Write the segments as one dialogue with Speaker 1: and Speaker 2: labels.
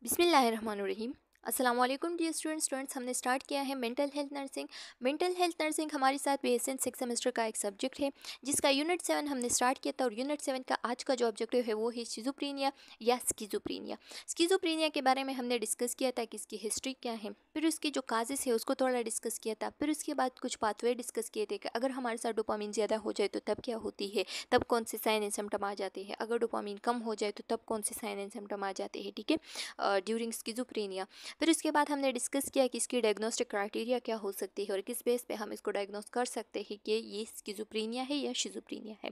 Speaker 1: Bismillahirrahmanirrahim. अस्सलाम वालेकुम dear student students हमने स्टार्ट किया है mental health nursing mental health nursing हमारे साथ B S N six semester का एक सब्जेक्ट है जिसका यूनिट सेवन हमने स्टार्ट किया था और यूनिट सेवन का आज का जो ऑब्जेक्टिव है वो है शिजुप्रीनिया या स्किजुप्रीनिया स्किजुप्रीनिया के बारे में हमने डिस्कस किया था कि इसकी हिस्ट्री क्या है फिर उसके जो काजेज़ है उसको थोड़ा डिस्कस किया था फिर उसके बाद कुछ पाथवे डिस्कस किए थे कि अगर हमारे साथ डोपामिन ज़्यादा हो जाए तो तब क्या होती है तब कौन से साइन एंड सिम्टम आ जाते हैं अगर डोपामिन कम हो जाए तो तब कौन से साइन एंड सिम्टम आ जाते हैं ठीक है ड्यूरिंग स्किजुप्रीनिया फिर उसके बाद हमने डिस्कस किया कि इसकी डायग्नोस्टिक क्राइटेरिया क्या हो सकती है और किस बेस पे हम इसको डायग्नोस कर सकते हैं कि ये स्किजोप्रीनिया है या शिजोप्रीनिया है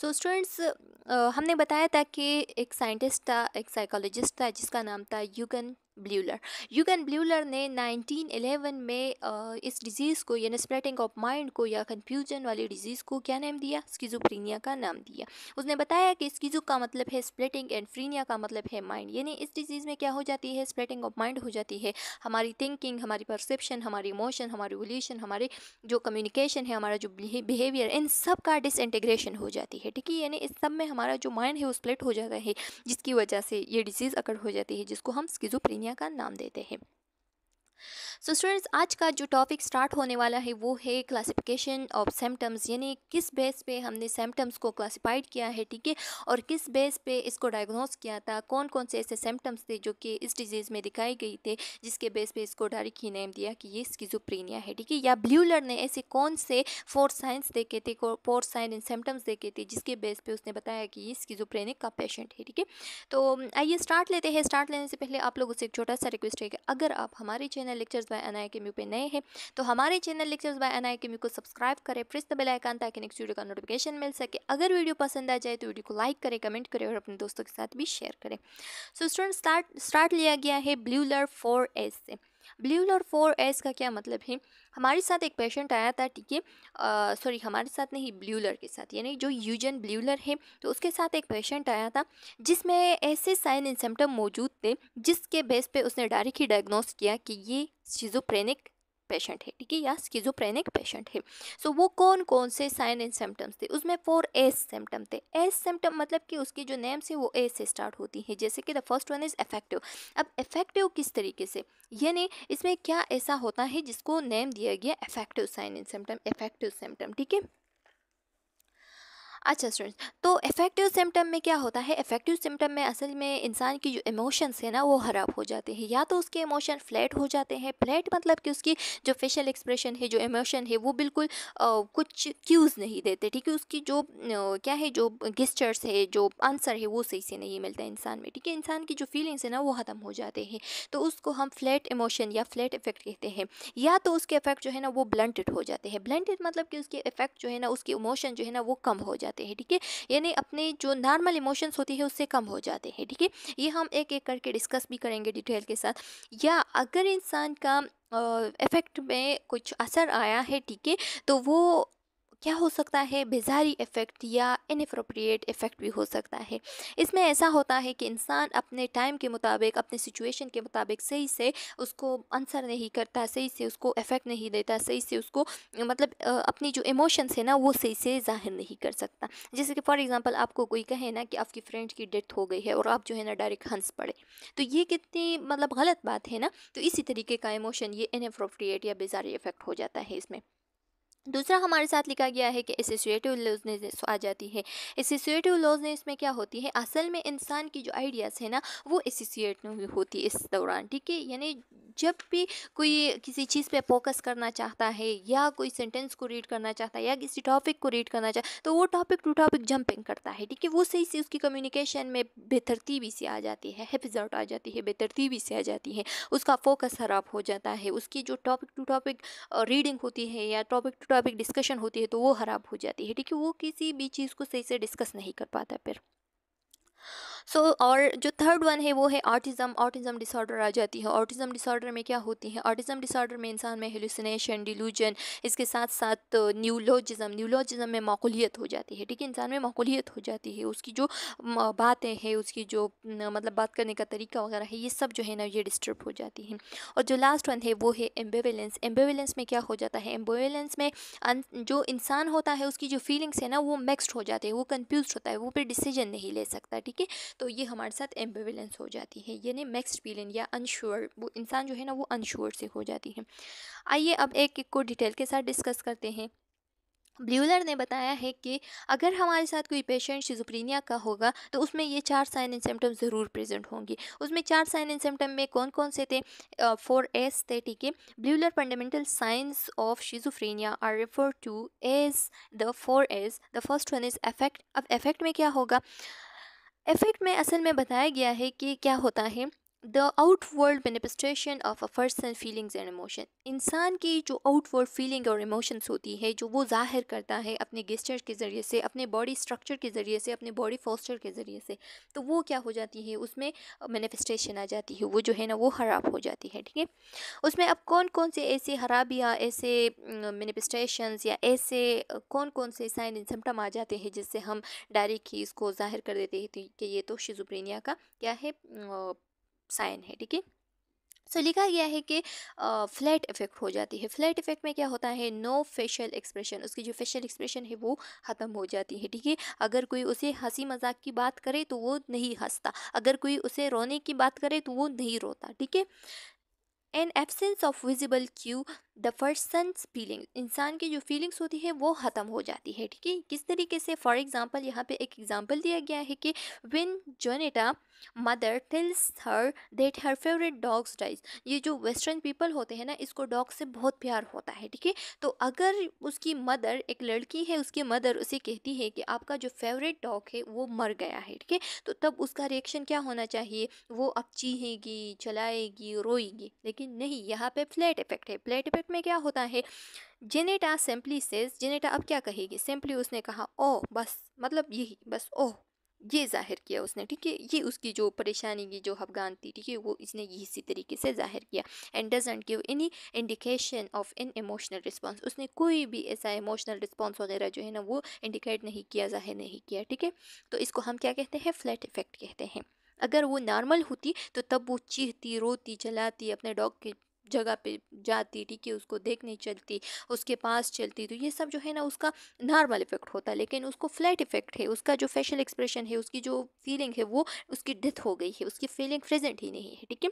Speaker 1: सो so, स्टूडेंट्स हमने बताया था कि एक साइंटिस्ट था एक साइकोलॉजिस्ट था जिसका नाम था युगन ब्लूलर यूगन ब्लूलर ने 1911 में इस डिज़ीज़ को यानी स्प्रेटिंग ऑफ माइंड को या कन्फ्यूजन वाली डिज़ीज़ को क्या नाम दिया स्किजोप्रीनिया का नाम दिया उसने बताया कि स्कीजो का मतलब है स्प्लेटिंग एंड फ्रीनिया का मतलब है माइंड यानी इस डिज़ीज़ में क्या हो जाती है स्प्लेटिंग ऑफ माइंड हो जाती है हमारी थिंकिंग हमारी परसेप्शन हमारी इमोशन हमारी रिलेशन हमारे जो कम्युनिकेशन है हमारा जो बिहेवियर इन सब का डिसइंटीग्रेशन हो जाती है ठीक है यानी इस सब में हमारा जो माइंड है वो स्प्लिट हो जाता है जिसकी वजह से ये डिज़ीज़ अकड़ हो जाती है जिसको हम स्किजोप्रीनिया दुनिया का नाम देते हैं सो स्टूडेंट्स आज का जो टॉपिक स्टार्ट होने वाला है वो है क्लासिफिकेशन ऑफ सिम्टम्स यानी किस बेस पे हमने सिम्टम्स को क्लासिफाइड किया है ठीक है और किस बेस पे इसको डायग्नोस किया था कौन कौन से ऐसे सिम्टम्स थे जो कि इस डिजीज़ में दिखाई गई थे जिसके बेस पे इसको डायरेक्ट ही नेम दिया कि ये स्किजोप्रीनिया है ठीक है या ब्ल्यूलर ने ऐसे कौन से फोर साइंस देखे थे फोर साइन इन सिम्टम्स देखे थे जिसके बेस पर उसने बताया कि ये स्किजोप्रेनिक का पेशेंट है ठीक है तो आइए स्टार्ट लेते हैं स्टार्ट लेने से पहले आप लोगों से एक छोटा सा रिक्वेस्ट है कि अगर आप हमारे channel lecture by N I के पे नए हैं तो हमारे channel lectures by N I को सब्सक्राइब करें प्रेस द बेल आइकन ताकि नेक्स्ट वीडियो का नोटिफिकेशन मिल सके अगर वीडियो पसंद आ जाए तो वीडियो को लाइक करें कमेंट करें और अपने दोस्तों के साथ भी शेयर करें सो स्टूडेंट स्टार्ट स्टार्ट लिया गया है लर फोर एस से ब्लू और फोर एस का क्या मतलब है हमारे साथ एक पेशेंट आया था ठीक है सॉरी हमारे साथ नहीं ब्लूलर के साथ यानी जो यूजन ब्ल्यूलर है तो उसके साथ एक पेशेंट आया था जिसमें ऐसे साइन एंड सिम्टम मौजूद थे जिसके बेस पे उसने डायरेक्ट ही डायग्नोस किया कि ये शिजोप्रेनिक पेशेंट है ठीक है या स्किजोप्रेनिक पेशेंट है सो so, वो कौन कौन से साइन एंड सिम्टम्स थे उसमें फोर एस सिम्टम थे एस सिम्टम मतलब कि उसकी जो नेम्स है वो ए से स्टार्ट होती है जैसे कि the first one is affective अब इफेक्टिव किस तरीके से यानी इसमें क्या ऐसा होता है जिसको नेम दिया गया affective sign and symptom affective symptom ठीक है अच्छा स्टूडेंट्स तो इफेक्टिव सिम्टम में क्या होता है इफेक्टिव सिम्टम में असल में इंसान की जो इमोशंस है ना वो ख़राब हो जाते हैं या तो उसके इमोशन फ्लैट हो जाते हैं फ्लैट मतलब कि उसकी जो फेशियल एक्सप्रेशन है जो इमोशन है वो बिल्कुल आ, कुछ क्यूज़ नहीं देते ठीक है उसकी जो आ, क्या है जो गिस्टर्स है जो आंसर है वो सही से नहीं मिलता इंसान में ठीक है इंसान की जो फीलिंग्स है ना वो ख़त्म हो जाते हैं तो उसको हम फ्लैट इमोशन या फ्लैट इफेक्ट कहते हैं या तो उसके इफेक्ट जो है ना वो ब्लंटेड हो जाते हैं ब्लंटेड मतलब कि उसके इफेक्ट जो है ना उसके इमोशन जो है ना वो कम हो जाते जाते हैं ठीक है यानी अपने जो नॉर्मल इमोशंस होते हैं उससे कम हो जाते हैं ठीक है ये हम एक एक करके डिस्कस भी करेंगे डिटेल के साथ या अगर इंसान का इफ़ेक्ट में कुछ असर आया है ठीक है तो वो क्या हो सकता है बेजारी इफ़ेक्ट या इनप्रोप्रिएट इफ़ेक्ट भी हो सकता है इसमें ऐसा होता है कि इंसान अपने टाइम के मुताबिक अपने सिचुएशन के मुताबिक सही से उसको आंसर नहीं करता सही से उसको इफ़ेक्ट नहीं देता सही से उसको मतलब अपनी जो इमोशंस है ना वो सही से ज़ाहिर नहीं कर सकता जैसे कि फॉर एग्ज़ाम्पल आपको कोई कहे ना कि आपकी फ्रेंड की डेथ हो गई है और आप जो है ना डायरेक्ट हंस पड़े तो ये कितनी मतलब गलत बात है ना तो इसी तरीके का इमोशन ये इनप्रोप्रिएट या बेजारी इफ़ेक्ट हो जाता है इसमें दूसरा हमारे साथ लिखा गया है कि एसोसिएटिव लॉजनेस आ जाती है एसोसिएटिव लॉजनेस में क्या होती है असल में इंसान की जो आइडियाज़ है ना वो एसोसिएट होती है इस दौरान ठीक है यानी जब भी कोई किसी चीज़ पे फोकस करना चाहता है या कोई सेंटेंस को रीड करना चाहता है या किसी टॉपिक को रीड करना चाहता तो वो टॉपिक टू टॉपिक जंपिंग करता है ठीक है वो सही से उसकी कम्युनिकेशन में बेतरतीबी से आ जाती है हेफिजर्ट आ जाती है बेतरतीबी से आ जाती है उसका फोकस खराब हो जाता है उसकी जो टॉपिक टू टॉपिक रीडिंग होती है या टॉपिक टू टॉपिक डिस्कशन होती है तो वो ख़राब हो जाती है ठीक है वो किसी भी चीज़ को सही से डिस्कस नहीं कर पाता फिर सो so, और जो थर्ड वन है वो है ऑटिज़म ऑटिज़म डिसऑर्डर आ जाती है ऑटिज़म डिसऑर्डर में क्या होती है ऑटिज़म डिसऑर्डर में इंसान में हेलुसिनेशन डिलूजन इसके साथ साथ न्यूलॉजिज़म न्यूलॉजिज़म में माकूलियत हो जाती है ठीक है इंसान में माकूलियत हो जाती है उसकी जो बातें हैं उसकी जो मतलब बात करने का तरीका वगैरह है ये सब जो है ना ये डिस्टर्ब हो जाती है और जो लास्ट वन है वो है एम्बेवेलेंस एम्बेवेलेंस में क्या हो जाता है एम्बेवेलेंस में जो इंसान होता है उसकी जो फीलिंग्स है ना वो मिक्सड हो जाते हैं वो कन्फ्यूज़ होता है वो फिर डिसीजन नहीं ले सकता ठीक है तो ये हमारे साथ एम्बिवेलेंस हो जाती है यानी मिक्सड फीलिंग या अनश्योर वो इंसान जो है ना वो अनश्योर से हो जाती है आइए अब एक एक को डिटेल के साथ डिस्कस करते हैं ब्ल्यूलर ने बताया है कि अगर हमारे साथ कोई पेशेंट शिजोप्रीनिया का होगा तो उसमें ये चार साइन एंड सिम्टम ज़रूर प्रेजेंट होंगे उसमें चार साइन एंड सिम्टम में कौन कौन से थे फोर एस थे ठीक है Bleuler fundamental signs of schizophrenia are refer to as the four A's the first one is affect अब एफेक्ट में क्या होगा एफेक्ट में असल में बताया गया है कि क्या होता है the world manifestation of a person feelings and emotion इंसान की जो वर्ल्ड फीलिंग और इमोशंस होती है जो वो ज़ाहिर करता है अपने गेस्टर के ज़रिए से अपने बॉडी स्ट्रक्चर के ज़रिए से अपने बॉडी फॉस्चर के ज़रिए से तो वो क्या हो जाती है उसमें मैनिफेस्टेशन आ जाती है वो जो है ना वो ख़राब हो जाती है ठीक है उसमें अब कौन कौन से ऐसे खराबियाँ ऐसे मैनिफेस्टेशंस या ऐसे कौन कौन से साइन इन सिम्टम आ जाते हैं जिससे हम डायरेक्ट ही इसको ज़ाहिर कर देते हैं कि ये तो शिजुप्रेनिया का क्या है साइन है ठीक है सो लिखा गया है कि फ्लैट इफेक्ट हो जाती है फ्लैट इफेक्ट में क्या होता है नो फेशियल एक्सप्रेशन उसकी जो फेशियल एक्सप्रेशन है वो ख़त्म हो जाती है ठीक है अगर कोई उसे हंसी मजाक की बात करे तो वो नहीं हंसता अगर कोई उसे रोने की बात करे तो वो नहीं रोता ठीक है an absence of visible cue the person's feeling इंसान की जो फीलिंग्स होती है वो ख़त्म हो जाती है ठीक है किस तरीके से फॉर एग्ज़ाम्पल यहाँ पे एक एग्ज़ाम्पल दिया गया है कि when Juanita mother tells her that her favourite dogs dies ये जो वेस्टर्न पीपल होते हैं ना इसको डॉग से बहुत प्यार होता है ठीक है तो अगर उसकी मदर एक लड़की है उसकी मदर उसे कहती है कि आपका जो फेवरेट डॉग है वो मर गया है ठीक है तो तब उसका रिएक्शन क्या होना चाहिए वो अब चीहेगी चलाएगी रोएगी लेकिन नहीं यहाँ पे फ्लैट इफेक्ट है फ्लैट इफेक्ट में क्या होता है जेनेटा सिंपली सेज जेनेटा अब क्या कहेगी सिंपली उसने कहा ओ oh, बस मतलब यही बस ओह oh, ये ज़ाहिर किया उसने ठीक है ये उसकी जो परेशानी की जो अफगान थी ठीक है वो इसने ये इसी तरीके से ज़ाहिर किया and doesn't give any indication of an emotional response उसने कोई भी ऐसा इमोशनल रिस्पॉन्स वगैरह जो है ना वो इंडिकेट नहीं किया ज़ाहिर नहीं किया ठीक है तो इसको हम क्या कहते हैं फ्लैट इफ़ेक्ट कहते हैं अगर वो नॉर्मल होती तो तब वो चीहती रोती चलाती अपने डॉग के जगह पे जाती ठीक है उसको देखने चलती उसके पास चलती तो ये सब जो है ना उसका नॉर्मल इफेक्ट होता है लेकिन उसको फ्लैट इफेक्ट है उसका जो फेशियल एक्सप्रेशन है उसकी जो फीलिंग है वो उसकी डेथ हो गई है उसकी फीलिंग प्रेजेंट ही नहीं है ठीक है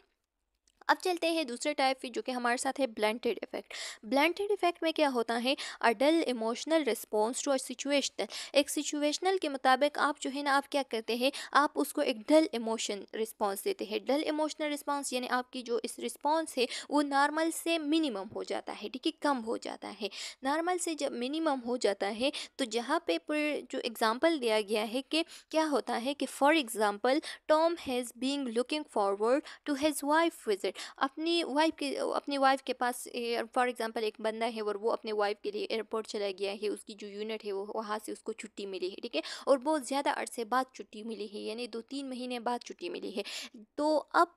Speaker 1: अब चलते हैं दूसरे टाइप की जो कि हमारे साथ है ब्लेंटेड इफेक्ट ब्लेंटेड इफेक्ट में क्या होता है a dull emotional response to a situational एक सिचुएशनल के मुताबिक आप जो है ना आप क्या करते हैं आप उसको एक डल इमोशन रिस्पॉन्स देते हैं डल इमोशनल रिस्पॉन्स यानी आपकी जो इस रिस्पॉन्स है वो नॉर्मल से मिनिमम हो जाता है ठीक है कम हो जाता है नॉर्मल से जब मिनिमम हो जाता है तो जहाँ पे पर जो एग्ज़ाम्पल दिया गया है कि क्या होता है कि for example Tom has being looking forward to his wife visit अपनी वाइफ के अपनी वाइफ के पास फॉर एग्ज़ाम्पल एक बंदा है और वो अपने वाइफ के लिए एयरपोर्ट चला गया है उसकी जो यूनिट है वो वहाँ से उसको छुट्टी मिली है ठीक है और बहुत ज़्यादा अरसे बाद छुट्टी मिली है यानी दो तीन महीने बाद छुट्टी मिली है तो अब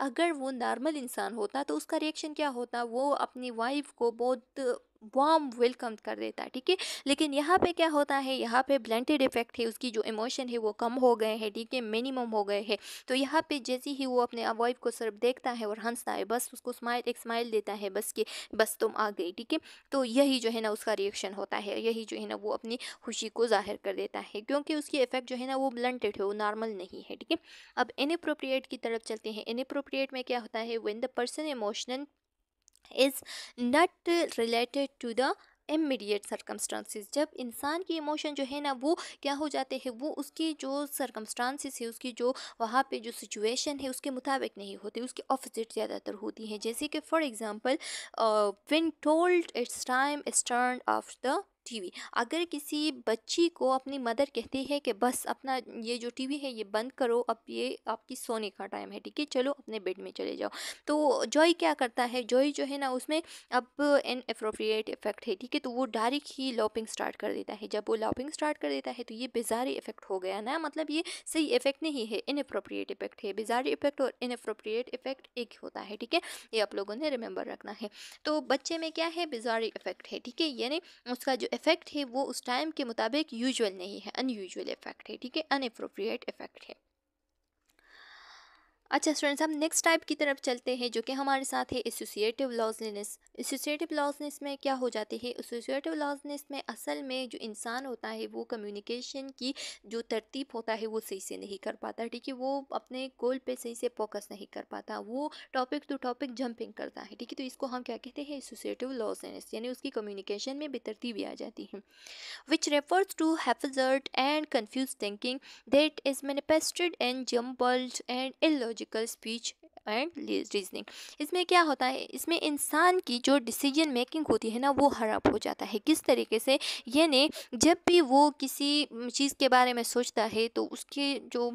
Speaker 1: अगर वो नॉर्मल इंसान होता तो उसका रिएक्शन क्या होता वो अपनी वाइफ को बहुत वार्म वेलकम कर देता है ठीक है लेकिन यहाँ पे क्या होता है यहाँ पे ब्लेंटेड इफेक्ट है उसकी जो इमोशन है वो कम हो गए हैं ठीक है मिनिमम हो गए हैं तो यहाँ पे जैसे ही वो अपने वाइफ को सिर्फ देखता है और हंसता है बस उसको स्माइल एक स्माइल देता है बस कि बस तुम आ गई ठीक है तो यही जो है ना उसका रिएक्शन होता है यही जो है ना वो अपनी खुशी को जाहिर कर देता है क्योंकि उसकी इफेक्ट जो है ना वो ब्लेंटेड है वो नॉर्मल नहीं है ठीक है अब इनप्रोप्रिएट की तरफ चलते हैं इनप्रोप्रिएट में क्या होता है when the person emotional is not related to the immediate circumstances जब इंसान की इमोशन जो है ना वो क्या हो जाते हैं वो उसकी जो सरकमस्टांसिस है उसकी जो वहाँ पे जो सिचुएशन है उसके मुताबिक नहीं होती उसके ऑपोजिट ज़्यादातर होती हैं जैसे कि for example when told it's time is turn off the TV अगर किसी बच्ची को अपनी मदर कहती है कि बस अपना ये जो टीवी है ये बंद करो अब ये आपकी सोने का टाइम है ठीक है चलो अपने बेड में चले जाओ तो जॉय क्या करता है जॉय जो है ना उसमें अब इन अप्रोप्रिएट इफेक्ट है ठीक है तो वो डायरेक्ट ही लॉपिंग स्टार्ट कर देता है जब वो लॉपिंग स्टार्ट कर देता है तो ये बेजारी इफेक्ट हो गया ना मतलब ये सही इफेक्ट नहीं है इन अप्रोप्रिएट इफेक्ट है बेजारी इफेक्ट और इन अप्रोप्रिएट इफेक्ट एक होता है ठीक है ये आप लोगों ने रिमेंबर रखना है तो बच्चे में क्या है बेजारी इफेक्ट है ठीक है यानी उसका जो इफ़ेक्ट है वो उस टाइम के मुताबिक यूजुअल नहीं है अनयूजुअल इफ़ेक्ट है ठीक है अनएप्रोप्रिएट इफ़ेक्ट है अच्छा स्टूडेंट्स हम नेक्स्ट टाइप की तरफ चलते हैं जो कि हमारे साथ है एसोसिएटिव लॉजनेस एसोसिएटिव लॉजनेस में क्या हो जाती है एसोसिएटिव लॉजनेस में असल में जो इंसान होता है वो कम्युनिकेशन की जो तरतीब होता है वो सही से नहीं कर पाता ठीक है वो अपने गोल पे सही से फोकस नहीं कर पाता वो टॉपिक टू टॉपिक जंपिंग करता है ठीक है तो इसको हम क्या कहते हैं एसोसिएटिव लॉजनेस यानी उसकी कम्युनिकेशन में बेतरतीबी आ जाती है which refers to haphazard and confuse thinking that is manifested and jumbled and illogical speech and reasoning इसमें क्या होता है इसमें इंसान की जो डिसीजन मेकिंग होती है ना वो खराब हो जाता है किस तरीके से यानी जब भी वो किसी चीज़ के बारे में सोचता है तो उसके जो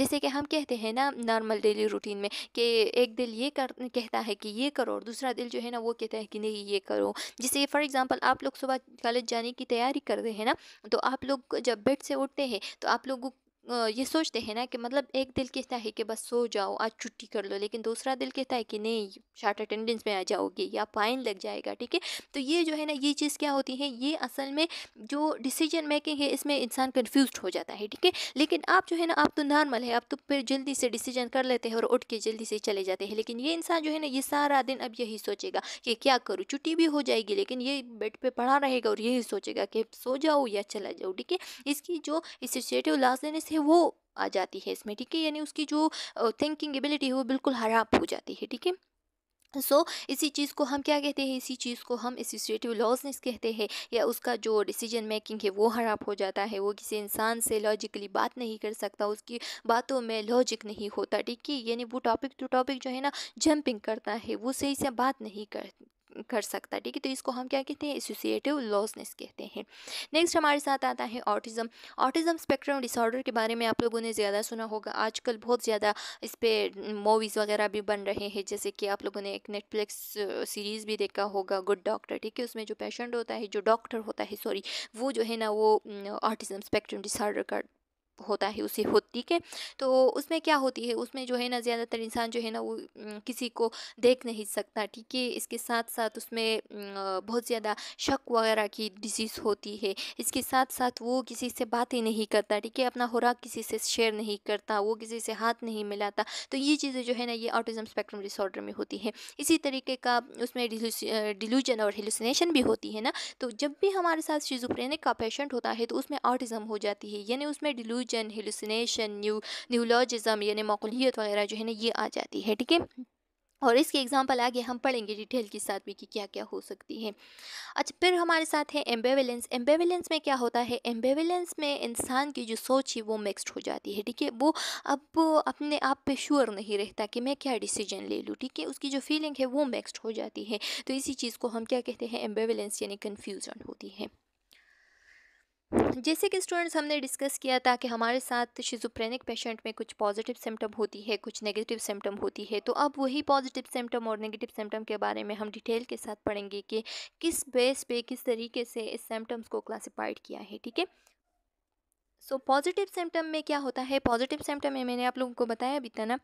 Speaker 1: जैसे कि हम कहते हैं ना नॉर्मल डेली रूटीन में कि एक दिल ये कर कहता है कि ये करो और दूसरा दिल जो है ना वो कहता है कि नहीं ये करो जैसे फॉर एग्ज़ाम्पल आप लोग सुबह कॉलेज जाने की तैयारी कर रहे हैं ना तो आप लोग जब बेड से उठते हैं तो आप लोगों ये सोचते हैं ना कि मतलब एक दिल कहता है कि बस सो जाओ आज छुट्टी कर लो लेकिन दूसरा दिल कहता है कि नहीं शार्ट अटेंडेंस में आ जाओगे या फाइन लग जाएगा ठीक है तो ये जो है ना ये चीज़ क्या होती है ये असल में जो डिसीजन मेकिंग है इसमें इंसान कन्फ्यूज हो जाता है ठीक है लेकिन आप जो है ना आप तो नॉर्मल है आप तो फिर जल्दी से डिसीजन कर लेते हैं और उठ के जल्दी से चले जाते हैं लेकिन ये इंसान जो है ना ये सारा दिन अब यही सोचेगा कि क्या करूँ छुट्टी भी हो जाएगी लेकिन ये बेड पर पड़ा रहेगा और यही सोचेगा कि सो जाओ या चला जाओ ठीक है इसकी जो इसोसिएटिव से है वो आ जाती है इसमें ठीक है यानी उसकी जो थिंकिंग एबिलिटी है वो बिल्कुल हराप हो जाती है ठीक है सो so, इसी चीज़ को हम क्या कहते हैं इसी चीज़ को हम एसोसिएटिव लॉसनेस कहते हैं या उसका जो डिसीजन मेकिंग है वो हराब हो जाता है वो किसी इंसान से लॉजिकली बात नहीं कर सकता उसकी बातों में लॉजिक नहीं होता ठीक है यानी वो टॉपिक टू टॉपिक जो है ना जंपिंग करता है वो सही से बात नहीं कर कर सकता है ठीक है तो इसको हम क्या कहते हैं एसोसिएटिव लॉसनेस कहते हैं नेक्स्ट हमारे साथ आता है ऑटिज़म ऑटिज़म स्पेक्ट्रम डिसऑर्डर के बारे में आप लोगों ने ज़्यादा सुना होगा आजकल बहुत ज़्यादा इस पर मूवीज़ वगैरह भी बन रहे हैं जैसे कि आप लोगों ने एक नेटफ्लिक्स सीरीज़ भी देखा होगा गुड डॉक्टर ठीक है उसमें जो पेशेंट होता है जो डॉक्टर होता है सॉरी वो जो है ना वो ऑटिज़म स्पेक्ट्रम डिसऑर्डर का होता है उसे हो ठीक है तो उसमें क्या होती है उसमें जो है ना ज़्यादातर इंसान जो है ना वो किसी को देख नहीं सकता ठीक है इसके साथ साथ उसमें बहुत ज़्यादा शक वगैरह की डिजीज़ होती है इसके साथ साथ वो किसी से बातें नहीं करता ठीक है अपना खुराक किसी से शेयर नहीं करता वो किसी से हाथ नहीं मिलाता तो ये चीज़ें जो है ना ये ऑटिज़म स्पेक्ट्रम डिसऑर्डर में होती है इसी तरीके का उसमें डिलूजन और हेलुसिनेशन भी होती है ना तो जब भी हमारे साथ शिजुप्रेनिक का पेशेंट होता है तो उसमें ऑटिज़म हो जाती है यानी उसमें डिलूज डिल्यूजन हेलुसिनेशन न्यू न्यूलॉजिज़म यानी मौकूलीत वगैरह जो है ना ये आ जाती है ठीक है और इसके एग्जाम्पल आगे हम पढ़ेंगे डिटेल के साथ भी कि क्या क्या हो सकती है अच्छा फिर हमारे साथ है एम्बेवेलेंस एम्बेवेलेंस में क्या होता है एम्बेवेलेंस में इंसान की जो सोच है वो मिक्सड हो जाती है ठीक है वो अब अपने आप पे श्योर नहीं रहता कि मैं क्या डिसीजन ले लूँ ठीक है उसकी जो फीलिंग है वो मिक्सड हो जाती है तो इसी चीज़ को हम क्या कहते हैं एम्बेवेलेंस यानी कन्फ्यूज़न होती है जैसे कि स्टूडेंट्स हमने डिस्कस किया था कि हमारे साथ शिजुप्रेनिक पेशेंट में कुछ पॉजिटिव सिम्टम होती है कुछ नेगेटिव सिम्टम होती है तो अब वही पॉजिटिव सिम्टम और नेगेटिव सिम्टम के बारे में हम डिटेल के साथ पढ़ेंगे कि किस बेस पे किस तरीके से इस सिम्टम्स को क्लासिफाइड किया है ठीक है सो पॉजिटिव सिम्टम में क्या होता है पॉजिटिव सिम्टम में मैंने आप लोगों को बताया अभी ना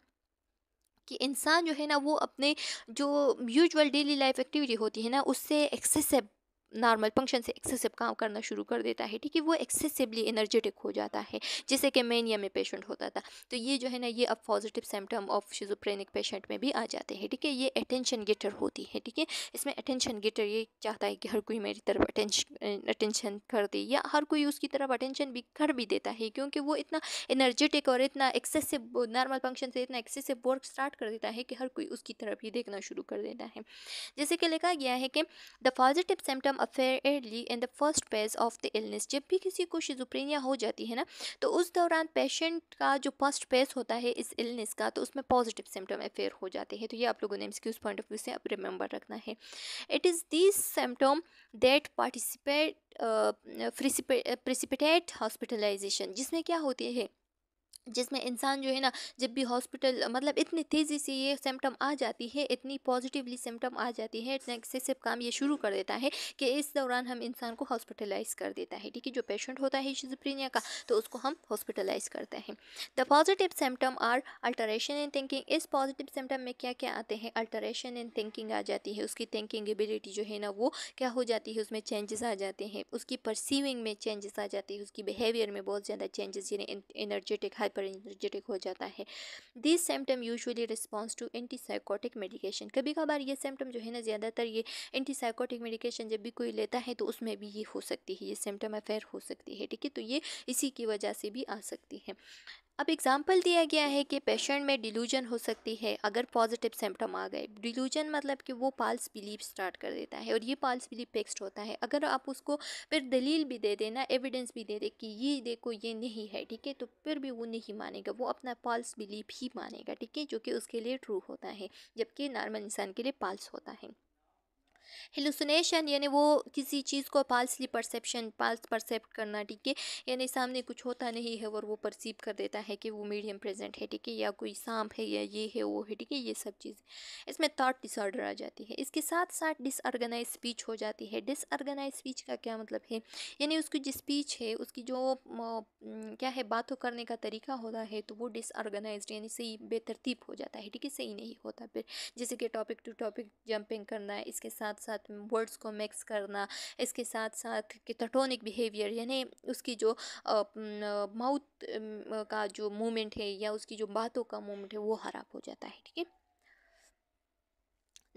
Speaker 1: कि इंसान जो है ना वो अपने जो यूजुअल डेली लाइफ एक्टिविटी होती है ना उससे एक्सेसिव नॉर्मल फंक्शन से एक्सेसिव काम करना शुरू कर देता है ठीक है वो एक्सेसिवली एनर्जेटिक हो जाता है जैसे कि मेनिया में पेशेंट होता था तो ये जो है ना ये अब positive symptom of schizophrenic patient में भी आ जाते हैं ठीक है ये अटेंशन गेटर होती है ठीक है इसमें अटेंशन गेटर ये चाहता है कि हर कोई मेरी तरफ अटेंशन अटेंशन कर दे या हर कोई उसकी तरफ अटेंशन भी कर भी देता है क्योंकि वो इतना एनर्जेटिक और इतना एक्सेसिव नॉर्मल फंक्शन से इतना एक्सेसिव वर्क स्टार्ट कर देता है कि हर कोई उसकी तरफ ही देखना शुरू कर देता है जैसे कि लिखा गया है कि the positive symptom appear early in the first page of the illness जब भी किसी को शिजुप्रेनिया हो जाती है ना तो उस दौरान पेशेंट का जो फर्स्ट पेज होता है इस इलनेस का तो उसमें पॉजिटिव सिम्टम अफेयर हो जाते हैं तो ये आप लोगों ने उस पॉइंट ऑफ व्यू से अब रिमेंबर रखना है it is this symptom that participate precipitate hospitalization जिसमें क्या होती है जिसमें इंसान जो है ना जब भी हॉस्पिटल मतलब इतनी तेज़ी से ये सिम्टम आ जाती है इतनी पॉजिटिवली सिम्टम आ जाती है इतना एक्सेसिव काम ये शुरू कर देता है कि इस दौरान हम इंसान को हॉस्पिटलाइज कर देता है ठीक है जो पेशेंट होता है शिजोप्रीनिया का तो उसको हम हॉस्पिटलाइज करते हैं the positive symptom are alteration in thinking इस पॉजिटिव सिम्टम में क्या क्या आते हैं अल्टरेशन इन थिंकिंग आ जाती है उसकी थिंकिंग एबिलिटी जो है ना वो क्या हो जाती है उसमें चेंजेस आ जाते हैं उसकी परसीविंग में चेंजेस आ जाती है उसकी बिहेवियर में बहुत ज़्यादा चेंजेस यानी एनर्जेटिक हाइपर पर एनर्जेटिक हो जाता है this symptom usually response to antipsychotic medication कभी कभार ये सिम्टम जो है ना ज़्यादातर ये एंटीसाइकोटिक मेडिकेशन जब भी कोई लेता है तो उसमें भी ये हो सकती है ये सिम्टम अफेयर हो सकती है ठीक है तो ये इसी की वजह से भी आ सकती है अब एग्ज़ाम्पल दिया गया है कि पेशेंट में डिलूजन हो सकती है अगर पॉजिटिव सिम्टम आ गए डिलूजन मतलब कि वो पाल्स बिलीव स्टार्ट कर देता है और ये पाल्स बिलीव फिक्सड होता है अगर आप उसको फिर दलील भी दे देना एविडेंस भी दे दे कि ये देखो ये नहीं है ठीक है तो फिर भी वो नहीं मानेगा वो अपना पाल्स बिलीव ही मानेगा ठीक है जो कि उसके लिए ट्रू होता है जबकि नॉर्मल इंसान के लिए पाल्स होता है हेलुसिनेशन यानी वो किसी चीज़ को पालसली परसेप्शन पाल्स परसेप्ट करना ठीक है यानी सामने कुछ होता नहीं है और वो परसीव कर देता है कि वो मीडियम प्रेजेंट है ठीक है या कोई सांप है या ये है वो है ठीक है ये सब चीज़ें इसमें थाट डिसऑर्डर आ जाती है इसके साथ साथ डिसऑर्गेनाइज स्पीच हो जाती है डिसऑर्गेनाइज स्पीच का क्या मतलब है यानी उसकी जो स्पीच है उसकी जो क्या है बातों करने का तरीका होता है तो वो डिसऑर्गेनाइज यानी सही बेतरतीब हो जाता है ठीक है सही नहीं होता फिर जैसे कि टॉपिक टू टॉपिक जंपिंग करना है इसके साथ साथ साथ वर्ड्स को मिक्स करना इसके साथ साथ कैटाटोनिक बिहेवियर यानी उसकी जो माउथ का जो मूवमेंट है या उसकी जो बातों का मूवमेंट है वो ख़राब हो जाता है ठीक है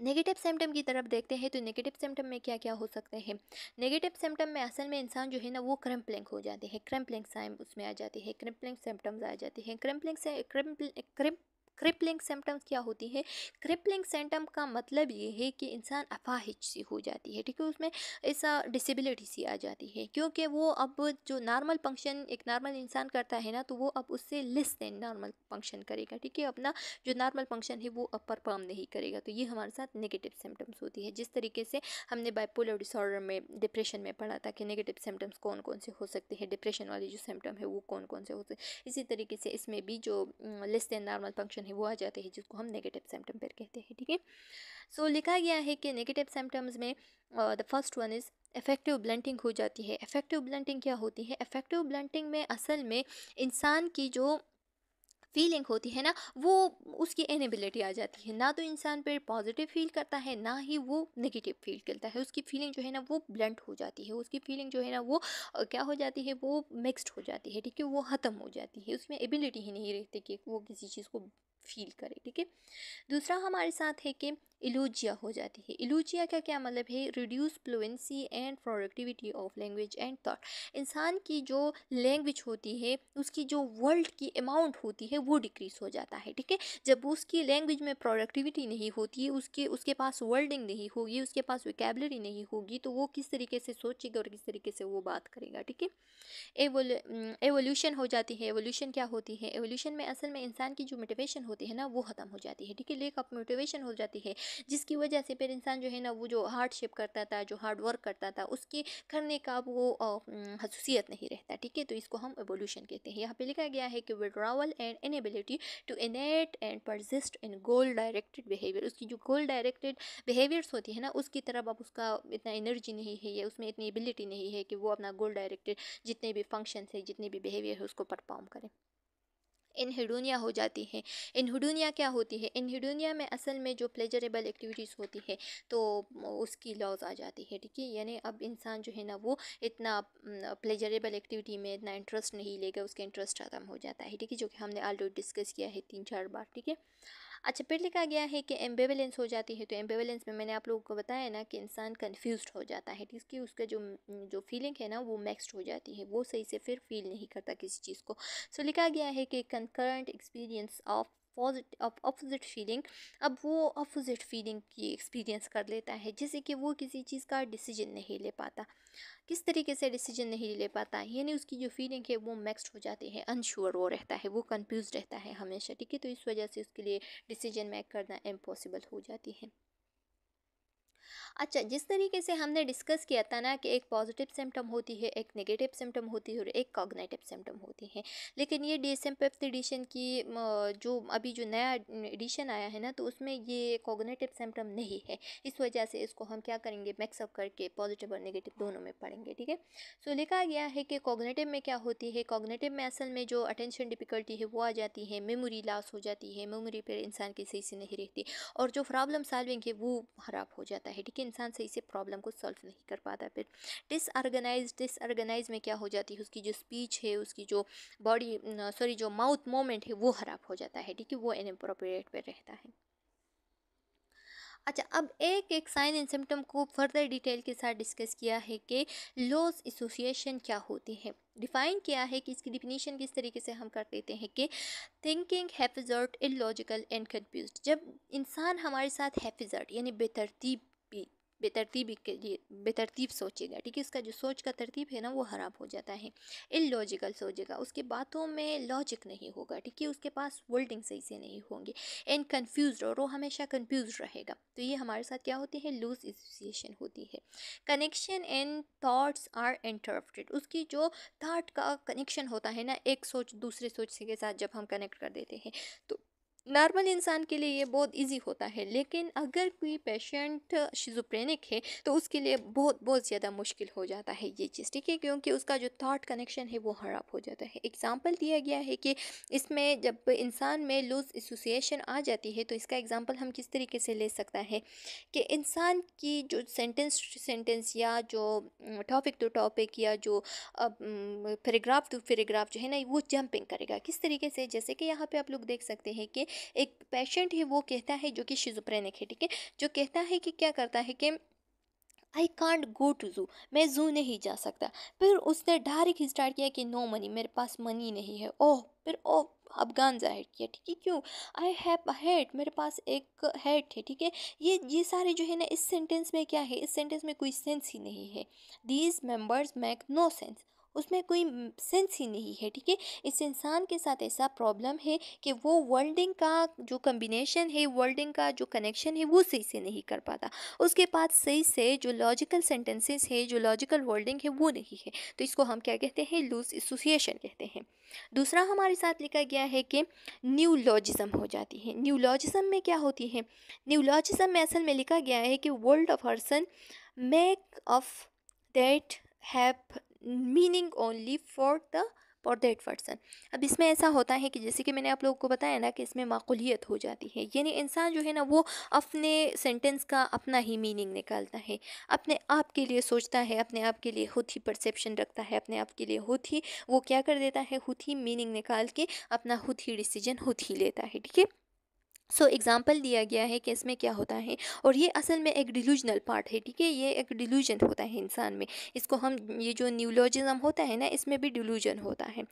Speaker 1: नेगेटिव सिम्टम की तरफ देखते हैं तो नेगेटिव सिम्टम में क्या क्या हो सकते हैं नेगेटिव सिम्टम में असल में इंसान जो है ना वो क्रम्पलिंग हो जाते हैं क्रम्पलिंग साइम उसमें आ जाती है क्रम्पलिंग सिम्टम्स आ जाते हैं क्रम्पलिंग से क्रम्पलिंग क्रिपलिंग सिम्टम्स क्या होती है क्रिपलिंग सिम्टम का मतलब ये है कि इंसान अफाहिज सी हो जाती है ठीक है उसमें ऐसा डिसेबिलिटी सी आ जाती है क्योंकि वो अब जो नॉर्मल फंक्शन एक नॉर्मल इंसान करता है ना तो वो अब उससे लेस देन नॉर्मल फंक्शन करेगा ठीक है अपना जो नॉर्मल फंक्शन है वो अब परफॉर्म नहीं करेगा तो ये हमारे साथ नेगेटिव सिम्टम्स होती है जिस तरीके से हमने बाइपोलर डिसऑर्डर में डिप्रेशन में पढ़ा था कि नेगेटिव सिम्टम्स कौन कौन से हो सकते हैं डिप्रेशन वाले जो सिम्टम है वो कौन कौन से हो सकते इसी तरीके से इसमें भी जो less than normal function symptom है वो आ जाते हैं जिसको हम नेगेटिव सिम्टम पर कहते हैं ठीक है सो लिखा गया है कि नेगेटिव सिम्टम्स में the first one is affective blunting हो जाती है इफेक्टिव ब्लेंटिंग क्या होती है इफेक्टिव ब्लेंटिंग में असल में इंसान की जो फीलिंग होती है ना वो उसकी एनेबिलिटी आ जाती है ना तो इंसान पर पॉजिटिव फील करता है ना ही वो नेगेटिव फील करता है उसकी फीलिंग जो है ना वो ब्लंट हो जाती है उसकी फीलिंग जो है ना वो क्या हो जाती है वो मिक्स्ड हो जाती है ठीक है वो ख़त्म हो जाती है उसमें एबिलिटी ही नहीं रहती कि वो किसी चीज़ को फील करें ठीक है दूसरा हमारे साथ है कि इलूजिया हो जाती है इलूजिया का क्या मतलब है reduce fluency and productivity of language and thought इंसान की जो लैंग्वेज होती है उसकी जो वर्ल्ड की अमाउंट होती है वो डिक्रीज़ हो जाता है ठीक है जब उसकी लैंग्वेज में प्रोडक्टिविटी नहीं होती उसके उसके पास वर्ल्डिंग नहीं होगी उसके पास विकेबलरी नहीं होगी तो वो किस तरीके से सोचेगा और किस तरीके से वो बात करेगा ठीक है एवोल्यूशन हो जाती है एवोल्यूशन क्या होती है एवोल्यूशन में असल में इंसान की जो मोटिवेशन होती है ना वो ख़त्म हो जाती है ठीक है लेक ऑफ मोटिवेशन हो जाती है जिसकी वजह से फिर इंसान जो है ना वो जो हार्डशिप करता था जो हार्ड वर्क करता था उसके करने का वो खसूसियत नहीं रहता ठीक है तो इसको हम एवोल्यूशन कहते हैं यहाँ पर लिखा गया है कि withdrawal and inability to initiate and persist in goal directed behaviour उसकी जो गोल डायरेक्टेड बिहेवियर्स होती है ना उसकी तरफ अब उसका इतना एनर्जी नहीं है या उसमें इतनी एबिलिटी नहीं है कि वो अपना गोल डायरेक्टेड जितने भी फंक्शन है जितने भी बिहेवियर है उसको परफॉर्म करें इनहिडोनिया हो जाती है इनहिडोनिया क्या होती है इनहिडोनिया में असल में जो प्लेजरेबल एक्टिविटीज़ होती है तो उसकी लॉज आ जाती है ठीक है यानी अब इंसान जो है ना वो इतना प्लेजरेबल एक्टिविटी में इतना इंटरेस्ट नहीं लेगा उसका इंटरेस्ट ख़त्म हो जाता है ठीक है जो कि हमने ऑलरेडी डिस्कस किया है तीन चार बार ठीक है अच्छा फिर लिखा गया है कि एम्बेवलेंस हो जाती है तो एम्बेबलेंस में मैंने आप लोगों को बताया ना कि इंसान कन्फ्यूज हो जाता है इसकी उसका जो जो फीलिंग है ना वो मैक्सड हो जाती है वो सही से फिर फील नहीं करता किसी चीज़ को सो so, लिखा गया है कि concurrent experience of opposite feeling अब वो अपोजिट फीलिंग की एक्सपीरियंस कर लेता है जैसे कि वो किसी चीज़ का डिसीजन नहीं ले पाता किस तरीके से डिसीजन नहीं ले पाता यानी उसकी जो फीलिंग है वो मिक्सड हो जाती है अनश्योर वो रहता है वो कंफ्यूज रहता है हमेशा ठीक है तो इस वजह से उसके लिए डिसीजन मेक करना इम्पॉसिबल हो जाती है अच्छा जिस तरीके से हमने डिस्कस किया था ना कि एक पॉजिटिव सिम्टम होती है एक नेगेटिव सिम्टम होती है और एक कॉग्नेटिव सिम्टम होती है लेकिन ये D S M fifth edition की जो अभी जो नया एडिशन आया है ना तो उसमें ये कॉग्नेटिव सिम्टम नहीं है इस वजह से इसको हम क्या करेंगे मिक्सअप करके पॉजिटिव और नेगेटिव दोनों में पढ़ेंगे ठीक है सो लिखा गया है कि कॉग्नेटिव में क्या होती है कॉग्नेटिव में असल में जो अटेंशन डिफ़िकल्टी है वो आ जाती है मेमोरी लॉस हो जाती है मेमोरी पर इंसान की सही से नहीं रहती और जो प्रॉब्लम सॉल्विंग है वो ख़राब हो जाता है है ठीक है इंसान सही से प्रॉब्लम को सॉल्व नहीं कर पाता फिर डिसऑर्गेनाइज डिसऑर्गेनाइज में क्या हो जाती है उसकी जो स्पीच है उसकी जो बॉडी सॉरी जो माउथ मोमेंट है वो ख़राब हो जाता है ठीक है वो इनप्रोप्रिएट पर रहता है अच्छा अब एक एक साइन एंड सिम्टम को फर्दर डिटेल के साथ डिस्कस किया है कि लॉस एसोसिएशन क्या होती है डिफ़ाइन किया है कि इसकी डिफिनीशन किस तरीके से हम कर देते हैं कि thinking haphazard illogical and confuse जब इंसान हमारे साथ हैफिजर्ट यानी बेतरतीब बेतरतीब के लिए बेतरतीब सोचेगा ठीक है इसका जो सोच का तरतीब है ना वो ख़राब हो जाता है इलॉजिकल सोचेगा उसके बातों में लॉजिक नहीं होगा ठीक है उसके पास वोल्डिंग सही से नहीं होंगी एंड कन्फ्यूज और वो हमेशा कन्फ्यूज रहेगा तो ये हमारे साथ क्या होती है लूज एसोसिएशन होती है connection and thoughts are interrupted उसकी जो थाट का कनेक्शन होता है ना एक सोच दूसरे सोच के साथ जब हम कनेक्ट कर देते हैं तो नॉर्मल इंसान के लिए ये बहुत इजी होता है लेकिन अगर कोई पेशेंट शिजोप्रेनिक है तो उसके लिए बहुत बहुत ज़्यादा मुश्किल हो जाता है ये चीज़ ठीक है क्योंकि उसका जो थॉट कनेक्शन है वो ख़राब हो जाता है एग्ज़ाम्पल दिया गया है कि इसमें जब इंसान में लूज एसोसिएशन आ जाती है तो इसका एग्ज़ाम्पल हम किस तरीके से ले सकता है कि इंसान की जो सेंटेंस सेंटेंस या जो टॉपिक टू टॉपिक या जो फेरेग्राफ टू फेरेग्राफ जो है ना वो जंपिंग करेगा किस तरीके से जैसे कि यहाँ पर आप लोग देख सकते हैं कि एक पेशेंट है वो कहता है जो कि शिजुप्रेनिक है ठीक है जो कहता है कि क्या करता है कि आई कॉन्ट गो टू जू मैं जू नहीं जा सकता फिर उसने डायरेक्ट स्टार्ट किया कि नो मनी मेरे पास मनी नहीं है ओह फिर ओह अफगान जाहिर किया ठीक है क्यों आई हैव हेड मेरे पास एक हेड है ठीक है ये ये सारे जो है ना इस सेंटेंस में क्या है इस सेंटेंस में कोई सेंस ही नहीं है these members make no sense उसमें कोई सेंस ही नहीं है ठीक है इस इंसान के साथ ऐसा प्रॉब्लम है कि वो वर्ल्डिंग का जो कम्बिनेशन है वर्ल्डिंग का जो कनेक्शन है वो सही से नहीं कर पाता उसके पास सही से जो लॉजिकल सेंटेंसेस है जो लॉजिकल वर्ल्डिंग है वो नहीं है तो इसको हम क्या कहते हैं लूज एसोसिएशन कहते हैं दूसरा हमारे साथ लिखा गया है कि न्यूलॉजिज्म हो जाती है न्यूलॉजिज्म में क्या होती है न्यूलॉजिज्म में असल में लिखा गया है कि world of person make of that have meaning only for the for that person अब इसमें ऐसा होता है कि जैसे कि मैंने आप लोगों को बताया ना कि इसमें माकूलियत हो जाती है यानी इंसान जो है ना वो अपने सेंटेंस का अपना ही मीनिंग निकालता है अपने आप के लिए सोचता है अपने आप के लिए खुद ही परसेप्शन रखता है अपने आप के लिए खुद ही वो क्या कर देता है खुद ही मीनिंग निकाल के अपना खुद ही डिसीजन खुद ही लेता है ठीक है सो so, एग्ज़ाम्पल दिया गया है कि इसमें क्या होता है और ये असल में एक डिलूजनल पार्ट है ठीक है ये एक डिलूजन होता है इंसान में इसको हम ये जो न्यूलॉजिज़म होता है ना इसमें भी डिलूजन होता है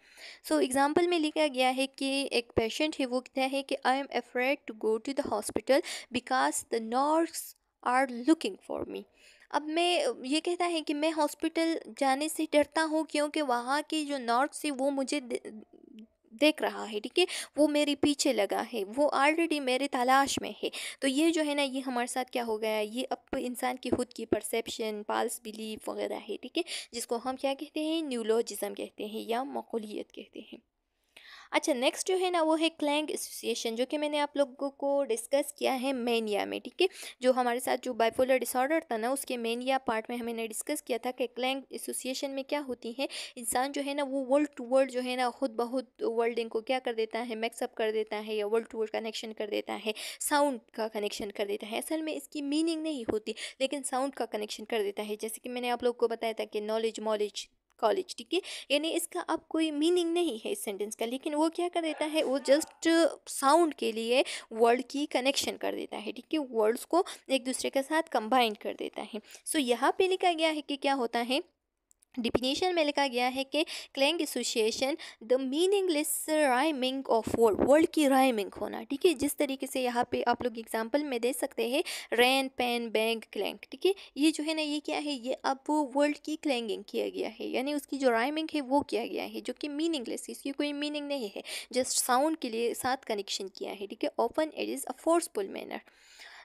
Speaker 1: सो so, एग्ज़ाम्पल में लिखा गया है कि एक पेशेंट है वो कहता है कि I am afraid to go to the hospital because the nurse are looking for me अब मैं ये कहता है कि मैं हॉस्पिटल जाने से डरता हूँ क्योंकि वहाँ के जो नर्स है वो मुझे देख रहा है ठीक है वो मेरे पीछे लगा है वो ऑलरेडी मेरे तलाश में है तो ये जो है ना ये हमारे साथ क्या हो गया ये अब इंसान की खुद की परसेप्शन पाल्स बिलीफ वगैरह है ठीक है जिसको हम क्या कहते हैं न्यूलॉजिज़म कहते हैं या मकूलीत कहते हैं अच्छा नेक्स्ट जो है ना वो है क्लैंग एसोसिएशन जो कि मैंने आप लोगों को डिस्कस किया है मेनिया में ठीक है जो हमारे साथ जो बाइपोलर डिसऑर्डर था ना उसके मेनिया पार्ट में हमने डिस्कस किया था कि क्लैंग एसोसिएशन में क्या होती है इंसान जो है ना वो वर्ल्ड टू वर्ल्ड जो है ना खुद बहुत वर्ल्डिंग को क्या कर देता है मैक्सअप कर देता है या वर्ल्ड टू वर्ल्ड कनेक्शन कर देता है साउंड का कनेक्शन कर देता है असल में इसकी मीनिंग नहीं होती लेकिन साउंड का कनेक्शन कर देता है जैसे कि मैंने आप लोग को बताया था कि नॉलेज मॉलेज कॉलेज ठीक है यानी इसका अब कोई मीनिंग नहीं है इस सेंटेंस का लेकिन वो क्या कर देता है वो जस्ट साउंड के लिए वर्ड की कनेक्शन कर देता है ठीक है वर्ड्स को एक दूसरे के साथ कंबाइन कर देता है सो so, यहाँ पे लिखा गया है कि क्या होता है डिफिनेशन में लिखा गया है कि clang association the meaningless rhyming of word word की राइमिंग होना ठीक है जिस तरीके से यहाँ पे आप लोग एग्जांपल में दे सकते हैं रैन पैन बैंक क्लैंग ठीक है ये जो है ना ये क्या है ये अब वर्ल्ड की क्लैंगिंग किया गया है यानी उसकी जो राइमिंग है वो किया गया है जो कि मीनिंगलेस इसकी कोई मीनिंग नहीं है जस्ट साउंड के लिए साथ कनेक्शन किया है ठीक है open it is a forceful manner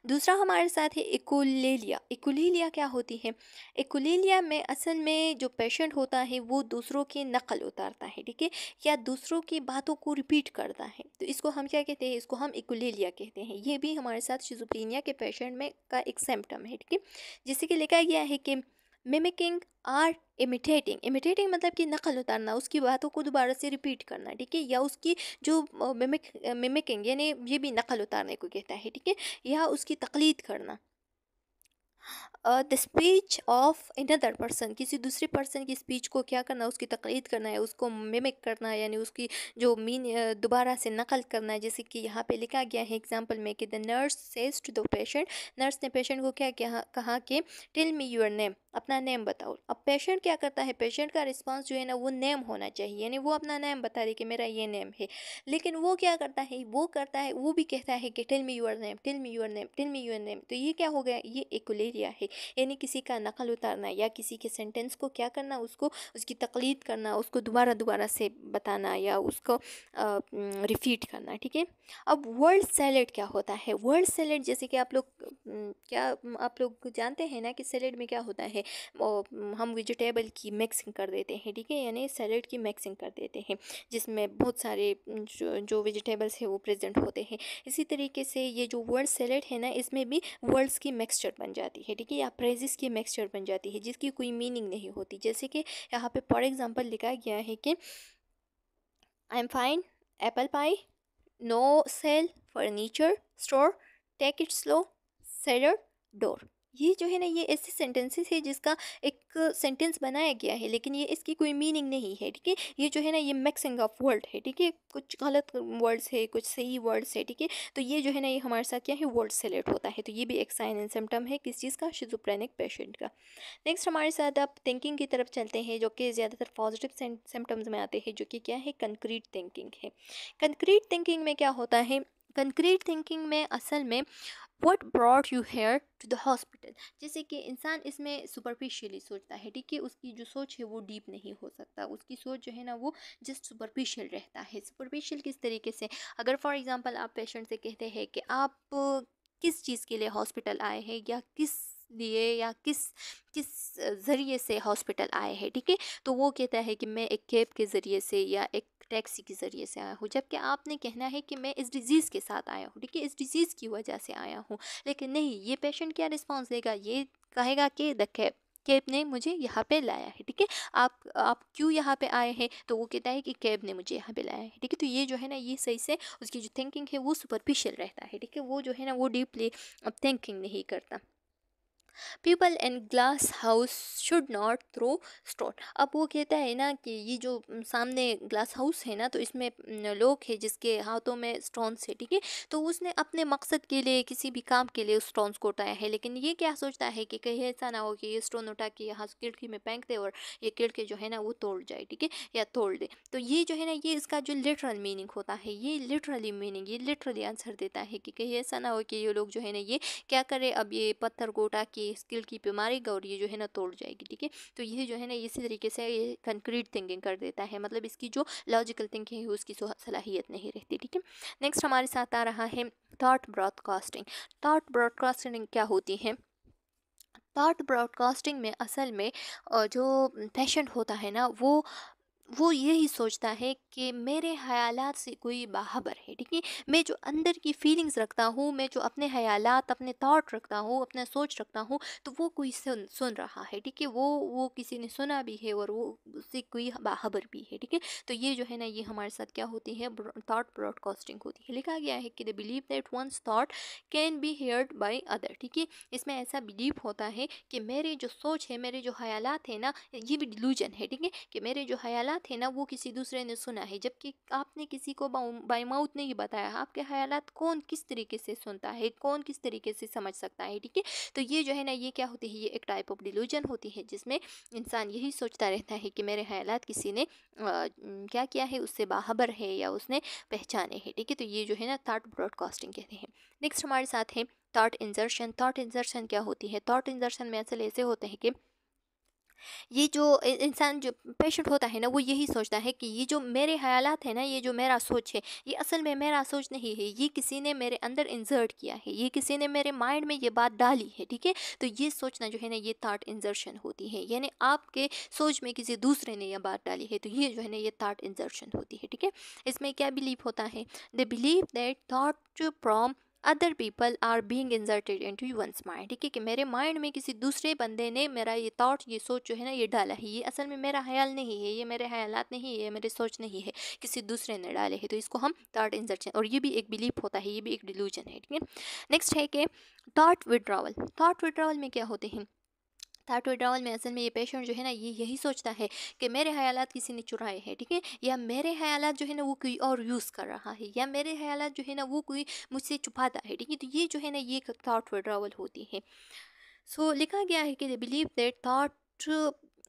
Speaker 1: दूसरा हमारे साथ है एकुलेलिया एकुलेलिया क्या होती है एकुलेलिया में असल में जो पेशेंट होता है वो दूसरों की नकल उतारता है ठीक है या दूसरों की बातों को रिपीट करता है तो इसको हम क्या कहते हैं इसको हम एकुलेलिया कहते हैं ये भी हमारे साथ शिजुप्रीनिया के पेशेंट में का एक सिम्टम है ठीक है जिससे कि लिखा गया है कि मिमिकिंग आर इमिटेटिंग इमिटेटिंग मतलब कि नकल उतारना उसकी बातों को दोबारा से रिपीट करना ठीक है या उसकी जो मिमिक मिमिकिंग यानी ये भी नकल उतारने को कहता है ठीक है या उसकी तकलीद करना the speech of another person किसी दूसरे पर्सन की स्पीच को क्या करना है उसकी तकलीद करना है उसको मेमिक करना है यानी उसकी जो मीन दोबारा से नकल करना है जैसे कि यहाँ पे लिखा गया है एग्जांपल में कि the nurse says to the patient nurse ने पेशेंट को क्या कहा, कहा कि टिल मी योर नेम अपना नेम बताओ अब पेशेंट क्या करता है पेशेंट का रिस्पॉन्स जो है ना वो नेम होना चाहिए यानी वो अपना नेम बता रही कि मेरा ये नेम है लेकिन वो क्या करता है वो करता है वो भी कहता है कि tell me your name tell me your name tell me your name तो ये क्या हो गया ये एक दिया है यानी किसी का नकल उतारना या किसी के सेंटेंस को क्या करना उसको उसकी तकलीद करना उसको दोबारा दोबारा से बताना या उसको रिपीट करना ठीक है अब वर्ल्ड सैलेड क्या होता है वर्ल्ड सैलेड जैसे कि आप लोग क्या आप लोग जानते हैं ना कि सैलेड में क्या होता है हम वेजिटेबल की मिक्सिंग कर देते हैं ठीक है यानी सैलेड की मिक्सिंग कर देते हैं जिसमें बहुत सारे जो, वेजिटेबल्स हैं वो प्रेजेंट होते हैं इसी तरीके से ये जो वर्ल्ड सैलेड है ना इसमें भी वर्ल्ड्स की मिक्सचर बन जाती है ठीक है या प्रेजिस की मिक्सचर बन जाती है जिसकी कोई मीनिंग नहीं होती जैसे कि यहाँ पे फॉर एग्ज़ाम्पल लिखा गया है कि I am fine apple pie no sale furniture store take it slow cellar door ये जो है ना ये ऐसे सेंटेंसेस है जिसका एक सेंटेंस बनाया गया है लेकिन ये इसकी कोई मीनिंग नहीं है ठीक है ये जो है ना ये मिक्सिंग ऑफ वर्ड है ठीक है कुछ गलत वर्ड्स है कुछ सही वर्ड्स है ठीक है तो ये जो है ना ये हमारे साथ क्या है वर्ड सेलेक्ट होता है तो ये भी एक साइन एंड सिम्टम है किस चीज़ का शिजोप्रेनिक पेशेंट का नेक्स्ट हमारे साथ आप थिंकिंग की तरफ चलते हैं जो कि ज़्यादातर पॉजिटिव सिम्टम्स में आते हैं जो कि क्या है कंक्रीट थिंकिंग है कंक्रीट थिंकिंग में क्या होता है कंक्रीट थिंकिंग में असल में what brought you here to the hospital जैसे कि इंसान इसमें सुपरफिशियली सोचता है ठीक है उसकी जो सोच है वो डीप नहीं हो सकता उसकी सोच जो है ना वो जस्ट सुपरफिशियल रहता है सुपरफिशियल किस तरीके से अगर फॉर एग्ज़ाम्पल आप पेशेंट से कहते हैं कि आप किस चीज़ के लिए हॉस्पिटल आए हैं या किस लिए या किस किस ज़रिए से हॉस्पिटल आए हैं ठीक है तो वो कहता है कि मैं एक कैब के ज़रिए से या एक टैक्सी के ज़रिए से आया हूँ जबकि आपने कहना है कि मैं इस डिज़ीज़ के साथ आया हूँ ठीक है इस डिज़ीज़ की वजह से आया हूँ लेकिन नहीं ये पेशेंट क्या रिस्पॉन्स देगा ये कहेगा कि द कैब कैब ने मुझे यहाँ पे लाया है ठीक है आप आप क्यों यहाँ पे आए हैं तो वो कहता है कि कैब ने मुझे यहाँ पे लाया है ठीक है तो ये जो है ना ये सही से उसकी जो थिंकिंग है वो सुपरफिशियल रहता है ठीक है वो जो है ना वो डीपली अब थिंकिंग नहीं करता people in glass house should not throw stone अब वो कहता है ना कि ये जो सामने ग्लास हाउस है ना तो इसमें लोग है जिसके हाथों में स्टोन्स है ठीक है तो उसने अपने मकसद के लिए किसी भी काम के लिए उस स्टोन्स को उठाया है लेकिन ये क्या सोचता है कि कहीं ऐसा ना हो कि ये स्टोन उठा के यहाँ खिड़की में फेंक दे और ये खिड़की जो है ना वो तोड़ जाए ठीक है या तोड़ दे तो ये जो है ना ये इसका जो लिटरल मीनिंग होता है ये लिटरली मीनिंग ये लिटरली आंसर देता है कि कहीं ऐसा ना हो कि ये लोग जो है ना ये क्या करें अब ये पत्थर को उठा के स्किल की कीप मारेगा और ये जो है ना तोड़ जाएगी ठीक है तो ये जो है ना इसी तरीके से ये कंक्रीट थिंकिंग कर देता है मतलब इसकी जो लॉजिकल थिंकिंग है उसकी सलाहियत नहीं रहती ठीक है नेक्स्ट हमारे साथ आ रहा है थाट ब्रॉडकास्टिंग थाट ब्रॉडकास्टिंग क्या होती है थाट ब्रॉडकास्टिंग में असल में जो फैशन होता है ना वो वो यही सोचता है कि मेरे ख्याल से कोई बाहबर है ठीक है मैं जो अंदर की फीलिंग्स रखता हूँ मैं जो अपने ख्याल अपने थाट रखता हूँ अपना सोच रखता हूँ तो वो कोई सुन सुन रहा है ठीक है वो वो किसी ने सुना भी है और वो उससे कोई बाहबर भी है ठीक है तो ये जो है ना ये हमारे साथ क्या होती है थाट ब्रॉडकास्टिंग होती है लिखा गया है कि the believe that one's thought can be heard by other ठीक है इसमें ऐसा बिलीव होता है कि मेरे जो सोच है मेरे जो ख्याल है ना ये भी डिलूजन है ठीक है कि मेरे जो ख्याल ख्याल थे ना वो किसी दूसरे ने सुना है जबकि आपने किसी को बाई माउथ नहीं बताया आपके ख्याल कौन किस तरीके से सुनता है कौन किस तरीके से समझ सकता है ठीक है तो ये जो है ना ये क्या होती है ये एक टाइप ऑफ डिलूजन होती है जिसमें इंसान यही सोचता रहता है कि मेरे ख्याल किसी ने क्या किया है उससे बाहबर है या उसने पहचाने हैं ठीक है तो ये जो है ना थाट ब्रॉडकास्टिंग कहते हैं नेक्स्ट हमारे साथ है थाट इंजर्शन थाट इंजर्शन क्या होती है थाट इंजर्शन में असल ऐसे होते हैं कि ये जो इंसान जो पेशेंट होता है ना वो यही सोचता है कि ये जो मेरे ख्याल है ना ये जो मेरा सोच है ये असल में मेरा सोच नहीं है ये किसी ने मेरे अंदर इंजर्ट किया है ये किसी ने मेरे माइंड में ये बात डाली है ठीक है तो ये सोचना जो है ना ये थाट इंजर्शन होती है यानी आपके सोच में किसी दूसरे ने यह बात डाली है तो ये जो है ना ये थाट इंजर्शन होती है ठीक है इसमें क्या बिलीव होता है the believe that thought from other people are being inserted into one's mind ठीक है कि मेरे माइंड में किसी दूसरे बंदे ने मेरा ये थाट ये सोच जो है ना ये डाला है ये असल में मेरा ख्याल नहीं है ये मेरे ख्याल नहीं है ये मेरी सोच नहीं है किसी दूसरे ने डाले है तो इसको हम थाट इंसर्शन और ये भी एक बिलीफ होता है ये भी एक डिलूजन है ठीक है नेक्स्ट है कि थाट विड्रावल थाट विड्रावल में क्या होते हैं थाट विड्रावल में असल में ये पेशेंट जो है ना ये यही सोचता है कि मेरे ख्याल किसी ने चुराए हैं ठीक है या मेरे ख्याल जो है ना वो कोई और यूज़ कर रहा है या मेरे ख्याल जो है ना वो कोई मुझसे छुपाता है ठीक है तो ये जो है ना ये थाट विड्रावल होती है सो so, लिखा गया है कि they believe that thought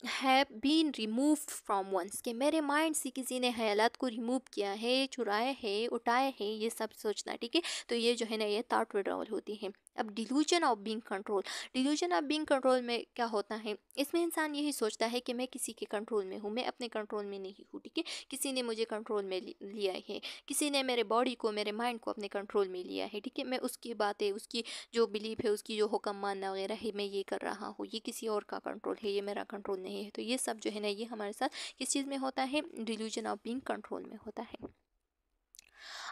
Speaker 1: has been remove from one's कि मेरे माइंड से किसी ने ख्यालात को रिमूव किया है चुराए हैं उठाए हैं ये सब सोचना ठीक है तो ये जो है ना ये थाट विड्रावल होती है अब delusion of being control delusion of being control में क्या होता है इसमें इंसान यही सोचता है कि मैं किसी के कंट्रोल में हूँ मैं अपने कंट्रोल में नहीं हूँ ठीक है किसी ने मुझे कंट्रोल में लिया है किसी ने मेरे बॉडी को मेरे माइंड को अपने कंट्रोल में लिया है ठीक है मैं उसकी बातें उसकी जो बिलीफ है उसकी जो हुक्म मानना वगैरह है मैं ये कर रहा हूँ ये किसी और का कंट्रोल है ये मेरा कंट्रोल नहीं है तो ये सब जो है ना ये हमारे साथ किस चीज़ में होता है डिलूजन ऑफ बींग कंट्रोल में होता है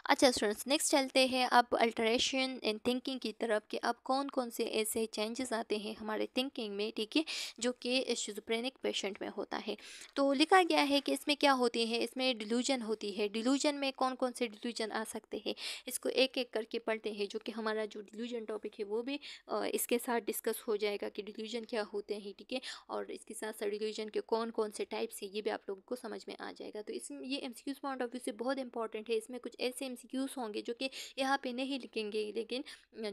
Speaker 1: अच्छा स्टूडेंट्स नेक्स्ट चलते हैं अब अल्टरेशन इन थिंकिंग की तरफ कि अब कौन कौन से ऐसे चेंजेस आते हैं हमारे थिंकिंग में ठीक है जो कि शिजोप्रेनिक पेशेंट में होता है तो लिखा गया है कि इसमें क्या होती है इसमें डिलूजन होती है डिलूजन में कौन कौन से डिलूजन आ सकते हैं इसको एक एक करके पढ़ते हैं जो कि हमारा जो डिलूजन टॉपिक है वो भी इसके साथ डिस्कस हो जाएगा कि डिलूजन क्या होते हैं ठीक है और इसके साथ साथ डिलूजन के कौन कौन से टाइप्स हैं ये भी आप लोगों को समझ में आ जाएगा तो इसमें ये एम पॉइंट ऑफ व्यू से बहुत इंपॉर्टेंट है इसमें कुछ ऐसे एमसीक्यूज होंगे जो कि यहाँ पे नहीं लिखेंगे लेकिन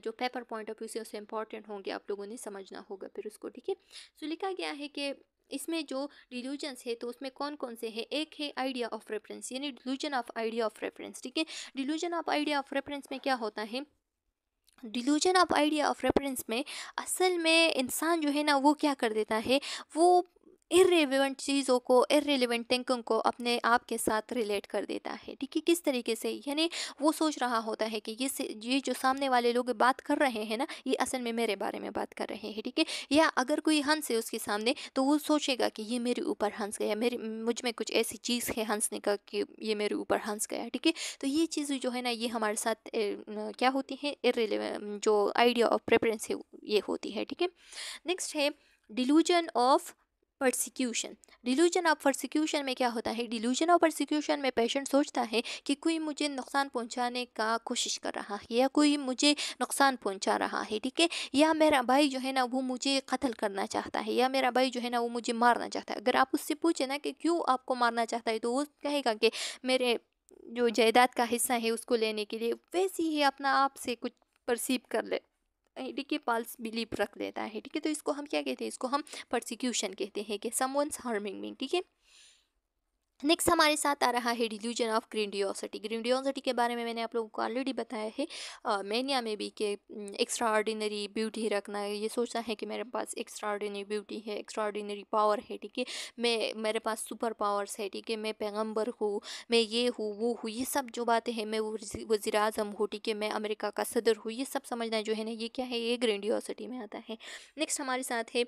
Speaker 1: जो पेपर पॉइंट ऑफ व्यू से उससे इंपॉर्टेंट होंगे आप लोगों ने समझना होगा फिर उसको ठीक है सो लिखा गया है कि इसमें जो डिल्यूजन्स है तो उसमें कौन कौन से हैं एक है आइडिया ऑफ रेफरेंस यानी delusion of idea of reference ठीक है delusion of idea of reference में क्या होता है delusion of idea of reference में असल में इंसान जो है ना वो क्या कर देता है वो इरेलीवेंट चीज़ों को इरेलीवेंट थिंकिंग को अपने आप के साथ रिलेट कर देता है ठीक है किस तरीके से यानी वो सोच रहा होता है कि ये ये जो सामने वाले लोग बात कर रहे हैं ना ये असल में मेरे बारे में बात कर रहे हैं ठीक है या अगर कोई हंस है उसके सामने तो वो सोचेगा कि ये मेरे ऊपर हंस गया मेरे मुझ में कुछ ऐसी चीज़ है हंसने का कि ये मेरे ऊपर हंस गया ठीक है तो ये चीज़ जो है ना ये हमारे साथ क्या होती है जो आइडिया ऑफ प्रेफरेंस है ये होती है ठीक है नेक्स्ट है delusion of persecution delusion of persecution में क्या होता है डिल्यूजन ऑफ परसिक्यूशन में पेशेंट सोचता है कि कोई मुझे नुकसान पहुंचाने का कोशिश कर रहा है या कोई मुझे नुकसान पहुंचा रहा है ठीक है या मेरा भाई जो है ना वो मुझे कत्ल करना चाहता है या मेरा भाई जो है ना वो मुझे मारना चाहता है अगर आप उससे पूछें ना कि क्यों आपको मारना चाहता है तो वो कहेगा कि मेरे जो जायदाद का हिस्सा है उसको लेने के लिए वैसे ही अपना आप से कुछ परसीव कर ले ईडी के पल्स बिलीप रख लेता है ठीक है तो इसको हम क्या कहते हैं इसको हम प्रोसिक्यूशन कहते हैं कि समवंस हार्मिंग में ठीक है नेक्स्ट हमारे साथ आ रहा है डिल्यूजन ऑफ ग्रेंडियोसिटी ग्रेंडियोसिटी के बारे में मैंने आप लोगों को ऑलरेडी बताया है मैनिया में भी कि एक्स्ट्रा ऑर्डिनरी ब्यूटी रखना है ये सोचना है कि मेरे पास एक्स्ट्रा ऑर्डिनरी ब्यूटी है एक्स्ट्रा ऑर्डिनरी पावर है ठीक है मैं मेरे पास सुपर पावर्स है ठीक है मैं पैगम्बर हूँ मैं ये हूँ वो हूँ ये सब जो बातें हैं मैं वजी अजम हूँ ठीक है मैं अमेरिका का सदर हूँ ये सब समझना जो है ना ये क्या है ये ग्रेंडियोसिटी में आता है नेक्स्ट हमारे साथ है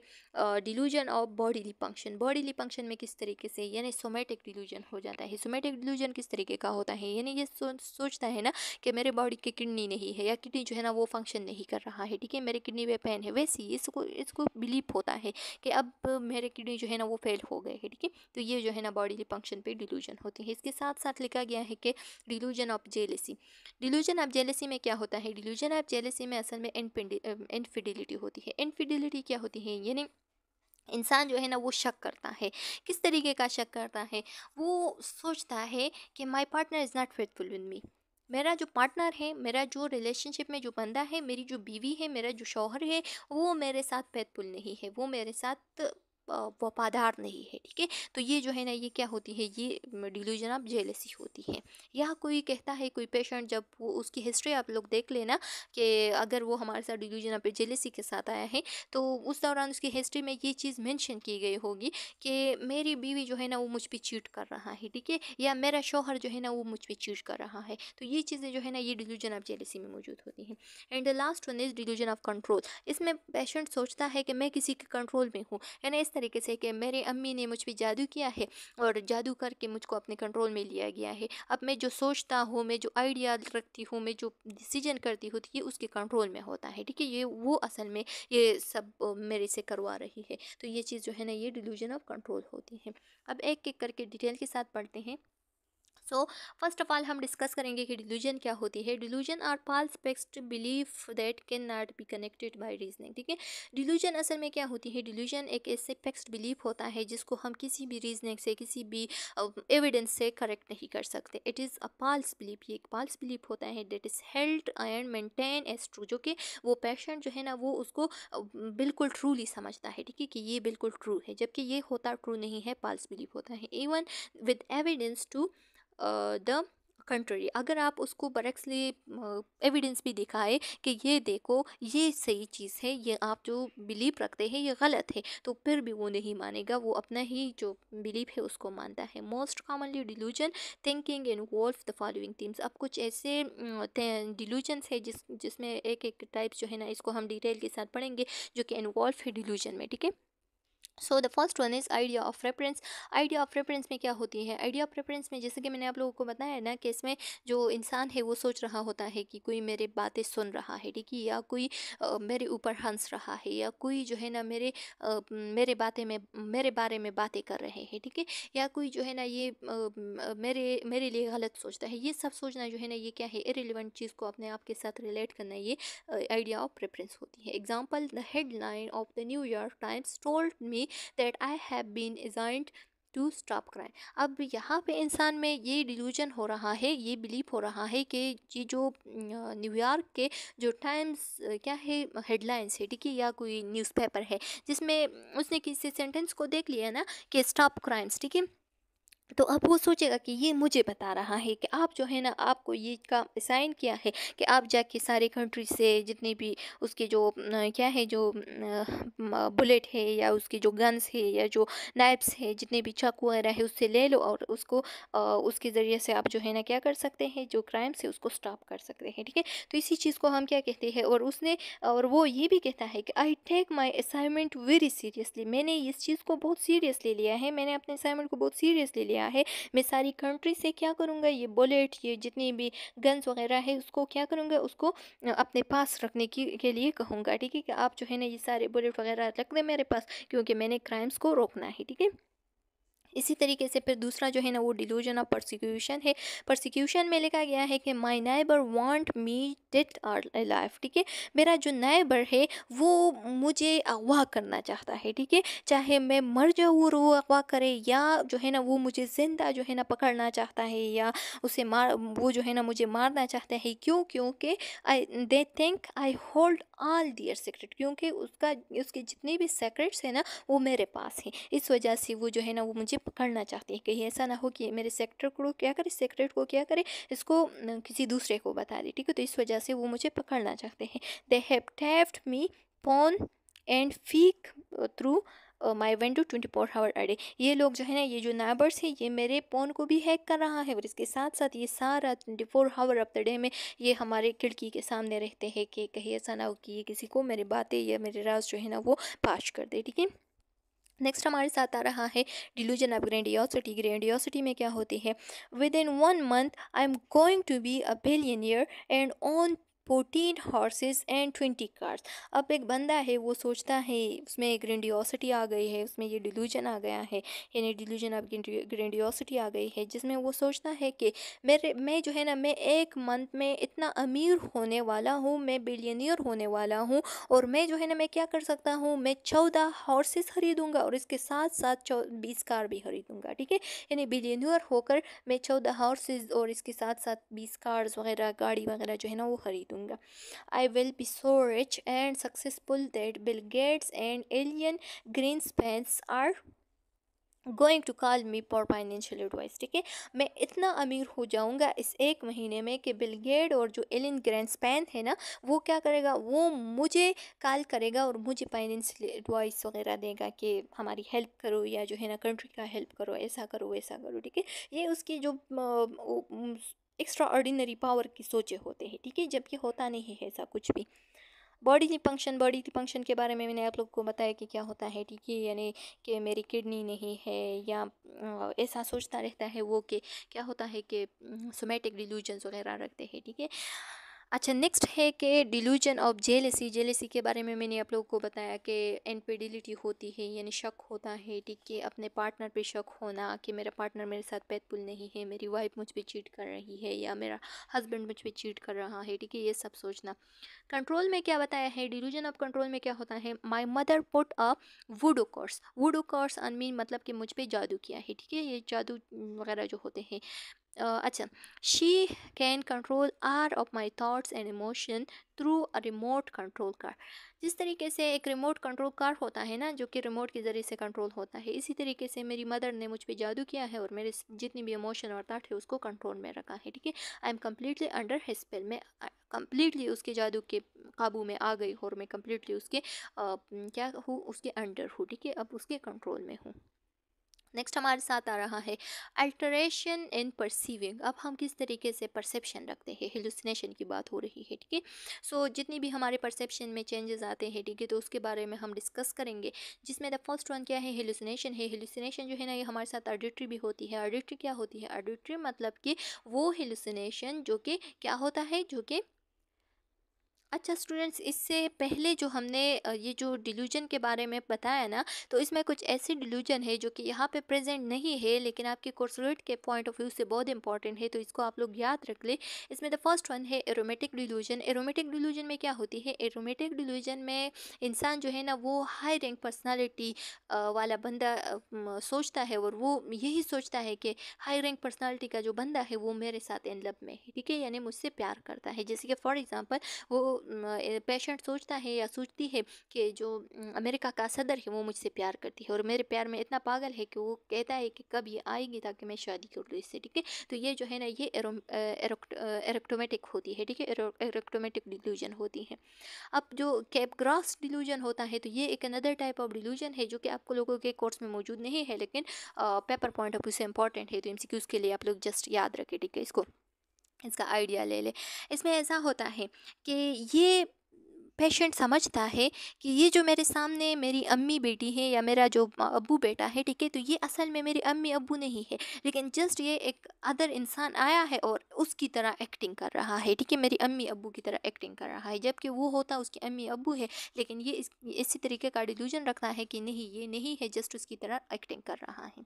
Speaker 1: delusion of bodily function bodily function में किस तरीके से यानी सोमेटिक डिल्यूजन डिल्यूजन हो जाता है सोमेटिक डिल्यूजन किस तरीके का होता है यानी ये सो, सोचता है ना कि मेरे बॉडी की किडनी नहीं है या किडनी जो है ना वो फंक्शन नहीं कर रहा है ठीक है मेरी किडनी में पेन है वैसे ही इसको इसको बिलीव होता है कि अब मेरे किडनी जो है ना वो फेल हो गए है ठीक है तो ये जो है ना बॉडी के फंक्शन पे डिल्यूजन होती है इसके साथ साथ लिखा गया है कि delusion of jealousy delusion of jealousy में क्या होता है डिल्यूजन ऑफ जेलेसी में असल में इनफिडिलिटी होती है इनफिडिलिटी क्या होती है यानी इंसान जो है ना वो शक करता है किस तरीके का शक करता है वो सोचता है कि my partner is not faithful with me मेरा जो पार्टनर है मेरा जो रिलेशनशिप में जो बंदा है मेरी जो बीवी है मेरा जो शौहर है वो मेरे साथ फेथफुल नहीं है वो मेरे साथ वफादार नहीं है ठीक है तो ये जो है ना ये क्या होती है ये डिल्यूजन ऑफ जेलसी होती है या कोई कहता है कोई पेशेंट जब वो उसकी हिस्ट्री आप लोग देख लेना कि अगर वो हमारे साथ डिल्यूजन ऑफ जेलसी के साथ आया है तो उस दौरान उसकी हिस्ट्री में ये चीज़ मैंशन की गई होगी कि मेरी बीवी जो है ना वो मुझ पर चीट कर रहा है ठीक है या मेरा शोहर जो है ना वो मुझ पर चीट कर रहा है तो ये चीज़ें जो है ना ये डिल्यूजन ऑफ जेलसी में मौजूद होती हैं and the last one is delusion of control इसमें पेशेंट सोचता है कि मैं किसी के कंट्रोल में हूँ यानी इस तरीके से कि मेरे अम्मी ने मुझ पर जादू किया है और जादू करके मुझको अपने कंट्रोल में लिया गया है अब मैं जो सोचता हूँ मैं जो आइडिया रखती हूँ मैं जो डिसीजन करती हूँ तो ये उसके कंट्रोल में होता है ठीक है ये वो असल में ये सब मेरे से करवा रही है तो ये चीज़ जो है ना ये डिलूजन ऑफ कंट्रोल होती है अब एक एक करके डिटेल के साथ पढ़ते हैं सो फर्स्ट ऑफ ऑल हम डिस्कस करेंगे कि डिलूजन क्या होती है delusion are false best belief that can not be connected by reasoning ठीक है डिलूजन असल में क्या होती है डिलूजन एक ऐसे फैक्स बिलीफ होता है जिसको हम किसी भी रीजनिंग से किसी भी एविडेंस से करेक्ट नहीं कर सकते it is a false belief ये एक फॉल्स बिलीफ होता है that is held and maintain as true जो कि वो पेशेंट जो है ना वो उसको बिल्कुल ट्रूली समझता है ठीक है कि ये बिल्कुल ट्रू है जबकि ये होता ट्रू नहीं है फॉल्स बिलीफ होता है even with evidence to the contrary अगर आप उसको लिए एविडेंस भी दिखाए कि ये देखो ये सही चीज़ है ये आप जो बिलीव रखते हैं ये गलत है तो फिर भी वो नहीं मानेगा वो अपना ही जो बिलीव है उसको मानता है most commonly delusion thinking in the following themes अब कुछ ऐसे डिलूजनस है जिस जिसमें एक एक टाइप जो है ना इसको हम डिटेल के साथ पढ़ेंगे जो कि इन्वॉल्व है डिलूजन में ठीक है so the first one is idea of reference idea of reference में क्या होती है आइडिया ऑफ रेफरेंस में जैसे कि मैंने आप लोगों को बताया ना कि इसमें जो इंसान है वो सोच रहा होता है कि कोई मेरे बातें सुन रहा है ठीक है या कोई आ, मेरे ऊपर हंस रहा है या कोई जो है ना मेरे आ, मेरे बातें में मेरे बारे में बातें कर रहे हैं ठीक है ठीके? या कोई जो है ना ये आ, मेरे मेरे लिए गलत सोचता है ये सब सोचना जो है ना ये क्या है इरेलीवेंट चीज़ को अपने आप के साथ रिलेट करना ये आइडिया ऑफ रेफरेंस होती है example the headline of the New York Times told me that I have been assigned to stop crime अब यहाँ पे इंसान में ये डिलूजन हो रहा है ये बिलीव हो रहा है कि ये जो न्यूयॉर्क के जो टाइम्स क्या है हेडलाइंस है ठीक है या कोई न्यूज़पेपर है जिसमें उसने किसी सेंटेंस को देख लिया ना कि स्टॉप क्राइम्स ठीक है तो अब वो सोचेगा कि ये मुझे बता रहा है कि आप जो है ना आपको ये काम असाइन किया है कि आप जाके सारे कंट्री से जितने भी उसके जो क्या है जो बुलेट है या उसके जो गन्स है या जो नाइप्स है जितने भी चाकू वगैरह है उससे ले लो और उसको उसके ज़रिए से आप जो है ना क्या कर सकते हैं जो क्राइम से उसको स्टॉप कर सकते हैं ठीक है तो इसी चीज़ को हम क्या कहते हैं और उसने और वो ये भी कहता है कि I take my assignment very seriously मैंने इस चीज़ को बहुत सीरियसली लिया है मैंने अपने असाइनमेंट को बहुत सीरियसली लिया गया है मैं सारी कंट्री से क्या करूँगा ये बुलेट ये जितनी भी गन्स वगैरह है उसको क्या करूँगा उसको अपने पास रखने की के लिए कहूँगा ठीक है कि आप जो है ना ये सारे बुलेट वगैरह रख दें मेरे पास क्योंकि मैंने क्राइम्स को रोकना है ठीक है इसी तरीके से फिर दूसरा जो है ना वो डिलूजन ऑफ प्रोसिक्यूशन है प्रोसिक्यूशन में लिखा गया है कि my neighbour want me dead or life ठीक है मेरा जो नाइबर है वो मुझे अगवा करना चाहता है ठीक है चाहे मैं मर जाऊँ वो अगवा करे या जो है ना वो मुझे ज़िंदा जो है ना पकड़ना चाहता है या उसे मार वो जो है ना मुझे मारना चाहता है क्यों क्योंकि I they think I hold all their secret क्योंकि उसका उसके जितने भी सीक्रेट्स हैं ना वो मेरे पास हैं इस वजह से वो जो है ना वो मुझे पकड़ना चाहती हैं कहीं ऐसा ना हो कि मेरे सेक्टर को क्या करे सेक्रेट को क्या करे इसको किसी दूसरे को बता दे ठीक है तो इस वजह से वो मुझे पकड़ना चाहते हैं they have tapped me phone and peek through my one to twenty four hour a day ये लोग जो है ना ये जो नाबर्स हैं ये मेरे फ़ोन को भी हैक कर रहा है और इसके साथ साथ ये सारा twenty four hour of the day में ये हमारे खिड़की के सामने रहते हैं कि कहीं ऐसा ना हो कि ये किसी को मेरी बातें या मेरे राज जो है ना वो पाश कर दे ठीक है नेक्स्ट हमारे साथ आ रहा है डिलूजन ऑफ ग्रेंडियोसिटी ग्रेंडियोसिटी में क्या होती है within one month I am going to be a billionaire and own fourteen horses and twenty cars अब एक बंदा है वो सोचता है उसमें ग्रेंडियोसिटी आ गई है उसमें ये डिलूजन आ गया है यानी डिलूजन अब ग्रेंडियोसिटी आ गई है जिसमें वो सोचता है कि मेरे मैं जो है ना मैं एक मंथ में इतना अमीर होने वाला हूँ मैं बिलियनियर होने वाला हूँ और मैं जो है ना मैं क्या कर सकता हूँ मैं चौदह हॉर्सेस खरीदूँगा और इसके साथ साथ बीस कार भी खरीदूँगा ठीक है यानी बिलियनियर होकर मैं चौदह हॉर्सेज और इसके साथ साथ बीस कार्स वगैरह गाड़ी वगैरह जो है ना वो खरीदूँ दूंगा I will be so rich and successful that Bill Gates and Alan Greenspan are going to call me for financial advice ठीक है मैं इतना अमीर हो जाऊँगा इस एक महीने में कि बिल गेट और जो एलिन ग्रैंड स्पैन है ना वो क्या करेगा वो मुझे कॉल करेगा और मुझे फाइनेंशियल एडवाइस वगैरह देगा कि हमारी हेल्प करो या जो है ना कंट्री का हेल्प करो ऐसा करो वैसा करो ठीक है ये उसकी जो एक्स्ट्रा ऑर्डिनरी पावर की सोचे होते हैं ठीक है जबकि होता नहीं है ऐसा कुछ भी बॉडी फंक्शन बॉडी फंक्शन के बारे में मैंने आप लोग को बताया कि क्या होता है ठीक है यानी कि मेरी किडनी नहीं है या ऐसा सोचता रहता है वो कि क्या होता है कि सोमेटिक डिल्यूजन्स वगैरह रखते हैं ठीक है थीके? अच्छा नेक्स्ट है कि डिलूजन ऑफ जेलेसी जेलेसी के बारे में मैंने आप लोगों को बताया कि इनपेडिलिटी होती है यानी शक होता है ठीक है अपने पार्टनर पे शक होना कि मेरा पार्टनर मेरे साथ पैतपुल नहीं है मेरी वाइफ मुझ पर चीट कर रही है या मेरा हस्बैंड मुझ पर चीट कर रहा है ठीक है ये सब सोचना कंट्रोल में क्या बताया है डिलूजन ऑफ कंट्रोल में क्या होता है my mother put a voodoo curse voodoo curse on me मतलब कि मुझ पर जादू किया है ठीक है ये जादू वगैरह जो होते हैं अच्छा she can control all of my thoughts and emotion through a remote control car जिस तरीके से एक रिमोट कंट्रोल कार होता है ना जो कि रिमोट के ज़रिए से कंट्रोल होता है इसी तरीके से मेरी मदर ने मुझ पर जादू किया है और मेरे जितनी भी इमोशन और थाट है उसको कंट्रोल में रखा है ठीक है I am completely under his spell में कम्प्लीटली उसके जादू के काबू में आ गई और मैं कम्प्लीटली उसके आ, क्या हूँ उसके अंडर हूँ ठीक है अब उसके कंट्रोल में हूँ नेक्स्ट हमारे साथ आ रहा है अल्टरेशन इन परसीविंग अब हम किस तरीके से परसेप्शन रखते हैं हेलुसिनेशन की बात हो रही है ठीक है सो जितनी भी हमारे परसेप्शन में चेंजेस आते हैं ठीक है तो उसके बारे में हम डिस्कस करेंगे जिसमें द फर्स्ट वन क्या है हेलुसिनेशन है हेलुसिनेशन जो है ना ये हमारे साथ ऑडिट्री भी होती है ऑडिट्री क्या होती है ऑडिट्री मतलब कि वो हेलुसिनेशन जो कि क्या होता है जो कि अच्छा स्टूडेंट्स इससे पहले जो हमने ये जो डिल्यूजन के बारे में बताया ना तो इसमें कुछ ऐसी डिल्यूजन है जो कि यहाँ पे प्रेजेंट नहीं है लेकिन आपके कोर्सरेट के पॉइंट ऑफ व्यू से बहुत इंपॉर्टेंट है तो इसको आप लोग याद रख ले इसमें द फर्स्ट वन है एरोमेटिक डिल्यूजन एरोमेटिक डिल्यूजन में क्या होती है एरोमेटिक डिल्यूजन में इंसान जो है ना वो हाई रैंक पर्सनैलिटी वाला बंदा सोचता है और वो यही सोचता है कि हाई रैंक पर्सनैलिटी का जो बंदा है वो मेरे साथ इन लब में ठीक है यानी मुझसे प्यार करता है जैसे कि फॉर एग्ज़ाम्पल वो पेशेंट सोचता है या सोचती है कि जो अमेरिका का सदर है वो मुझसे प्यार करती है और मेरे प्यार में इतना पागल है कि वो कहता है कि कब ये आएगी ताकि मैं शादी कर लूँ इससे ठीक है तो ये जो है ना ये एरोक्टोमेटिक होती है ठीक है एरोक्टोमेटिक डिल्यूजन होती है अब जो कैपग्रास डिल्यूजन होता है तो ये एक अनदर टाइप ऑफ डिल्यूजन है जो कि आपको लोगों के कोर्स में मौजूद नहीं है लेकिन पेपर पॉइंट ऑफ व्यू से इंपॉर्टेंट है तो एम के लिए आप लोग जस्ट याद रखें ठीक है इसको इसका आइडिया ले ले इसमें ऐसा होता है कि ये पेशेंट समझता है कि ये जो मेरे सामने मेरी अम्मी बेटी है या मेरा जो अबू बेटा है ठीक है तो ये असल में मेरी अम्मी अबू नहीं है लेकिन जस्ट ये एक अदर इंसान आया है और उसकी तरह एक्टिंग कर रहा है ठीक है मेरी अम्मी अबू की तरह एक्टिंग कर रहा है जबकि वो होता उसकी अम्मी अबू है लेकिन ये इस, इसी तरीके का डिलूजन रखता है कि नहीं ये नहीं है जस्ट उसकी तरह एक्टिंग कर रहा है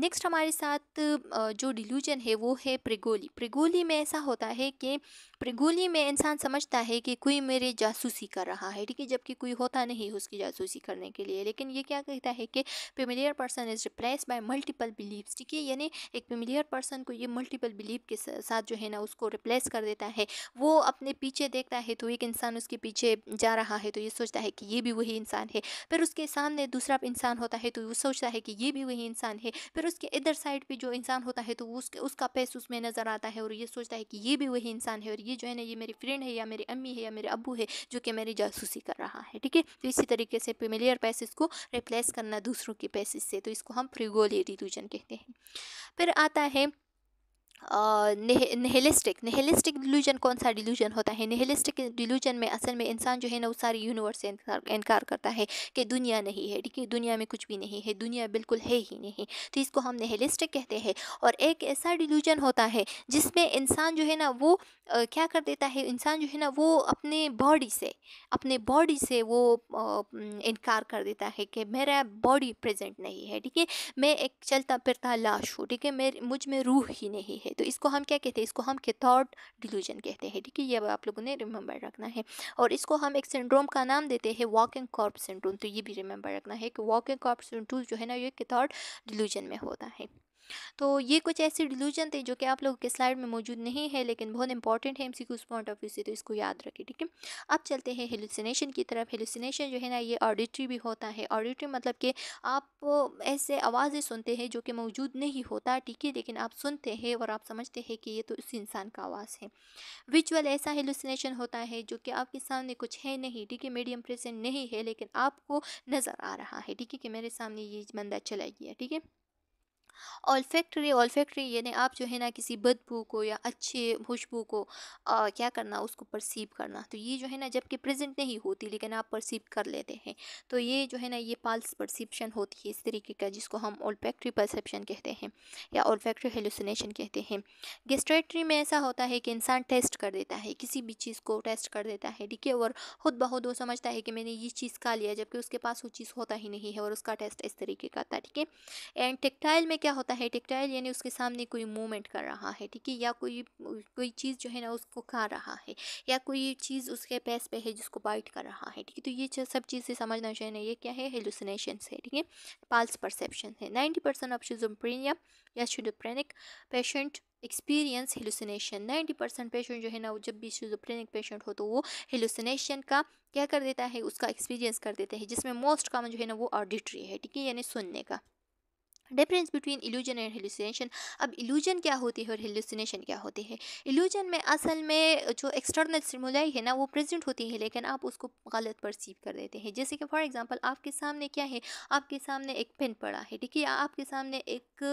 Speaker 1: नेक्स्ट हमारे साथ जो डिल्यूजन है वो है प्रिगोली प्रिगोली में ऐसा होता है कि प्रिगोली में इंसान समझता है कि कोई मेरे जासूसी कर रहा है ठीक है जबकि कोई होता नहीं है उसकी जासूसी करने के लिए लेकिन ये क्या कहता है कि familiar person is replace by multiple believes ठीक है यानी एक फेमिलियर पर्सन को ये मल्टीपल बिलीव के साथ जो है ना उसको रिप्लेस कर देता है वो अपने पीछे देखता है तो एक इंसान उसके पीछे जा रहा है तो ये सोचता है कि ये भी वही इंसान है फिर उसके सामने दूसरा इंसान होता है तो वो सोचता है कि ये भी वही इंसान है फिर फिर उसके इधर साइड पे जो इंसान होता है तो उसके उसका पैस उसमें नज़र आता है और ये सोचता है कि ये भी वही इंसान है और ये जो है ना ये मेरी फ्रेंड है या मेरी अम्मी है या मेरे अबू है जो कि मेरी जासूसी कर रहा है ठीक है तो इसी तरीके से फेमिलियर पैसेज को रिप्लेस करना दूसरों के पैसेज से तो इसको हम फ्रिगोली रीजन कहते हैं फिर आता है नेहलिस्टिक नहलिस्टिक डिलूजन कौन सा डिलूजन होता है नहलिस्टिक डिलूजन में असल में इंसान जो है ना वो सारी यूनिवर्स से इनकार करता है कि दुनिया नहीं है ठीक है दुनिया में कुछ भी नहीं है दुनिया बिल्कुल है ही नहीं तो इसको हम नेहलिस्टिक कहते हैं और एक ऐसा डिलूजन होता है जिसमें इंसान जो है ना वो आ, क्या कर देता है इंसान जो है ना वो अपने बॉडी से अपने बॉडी से वो इनकार कर देता है कि मेरा बॉडी प्रेजेंट नहीं है ठीक है मैं एक चलता फिरता लाश हूँ ठीक है मेरे मुझ में रूह ही नहीं है है तो इसको हम क्या कहते हैं इसको हम कैथोड डिलूजन कहते हैं ठीक है ये आप लोगों ने रिमेंबर रखना है और इसको हम एक सिंड्रोम का नाम देते हैं वॉकिंग कॉर्प सिंड्रोम तो ये भी रिमेंबर रखना है कि वॉकिंग कॉर्प सिंड्रोम जो है ना ये कैथोड डिलूजन में होता है तो ये कुछ ऐसे डिलूजन थे जो कि आप लोगों के स्लाइड में मौजूद नहीं है लेकिन बहुत इंपॉर्टेंट है M C point of view से तो इसको याद रखें ठीक है अब चलते हैं हेलुसिनेशन की तरफ हेलुसिनेशन जो है ना ये ऑडिटरी भी होता है ऑडिटरी मतलब कि आप ऐसे आवाज़ें सुनते हैं जो कि मौजूद नहीं होता ठीक है लेकिन आप सुनते हैं और आप समझते हैं कि ये तो उस इंसान का आवाज़ है विजुअल ऐसा हेलुसिनेशन होता है जो कि आपके सामने कुछ है नहीं ठीक है मीडियम प्रेजेंट नहीं है लेकिन आपको नज़र आ रहा है ठीक है कि मेरे सामने ये बंदा चला गया ठीक है ऑलफेक्ट्री ऑलफेक्ट्री यानी आप जो है ना किसी बदबू को या अच्छे खुशबू को आ, क्या करना उसको परसीव करना तो ये जो है ना जबकि प्रेजेंट नहीं होती लेकिन आप परसीव कर लेते हैं तो ये जो है ना ये पाल्स परसिप्शन होती है इस तरीके का जिसको हम ऑलफेक्ट्री परसेप्शन कहते हैं या ऑलफेक्ट्री हेलुसिनेशन कहते हैं गेस्ट्रेटरी में ऐसा होता है कि इंसान टेस्ट कर देता है किसी भी चीज़ को टेस्ट कर देता है ठीक है और खुद बहुत वो समझता है कि मैंने ये चीज़ खा लिया जबकि उसके पास वो चीज़ होता ही नहीं है और उसका टेस्ट इस तरीके का था ठीक है एंड टेक्टाइल में क्या होता है टेक्टाइल यानी उसके सामने कोई मूवमेंट कर रहा है ठीक है या कोई कोई चीज़ जो है ना उसको खा रहा है या कोई चीज़ उसके पैस पे है जिसको बाइट कर रहा है ठीक है तो ये सब चीज़ें समझना चाहिए ना ये क्या है हेलुसिनेशन है ठीक है पाल्स परसेप्शन है नाइन्टी परसेंट ऑफ शुजम्प्रीनिया या schizophrenic patient experience hallucination ninety percent patient जो है ना वो जब भी शिजोप्रेनिक पेशेंट हो तो वो हेलुसिनेशन का क्या कर देता है उसका एक्सपीरियंस कर देते हैं जिसमें मोस्ट कॉमन जो है ना वो ऑडिटरी है ठीक है यानी सुनने का difference between illusion and hallucination अब इल्यूजन क्या होती है और हेलुसिनेशन क्या होती है इल्यूजन में असल में जो एक्सटर्नल स्टिमुलाई है ना वो प्रेजेंट होती है लेकिन आप उसको गलत परसीव कर देते हैं जैसे कि फॉर एग्जांपल आपके सामने क्या है आपके सामने एक पेन पड़ा है ठीक है आपके सामने एक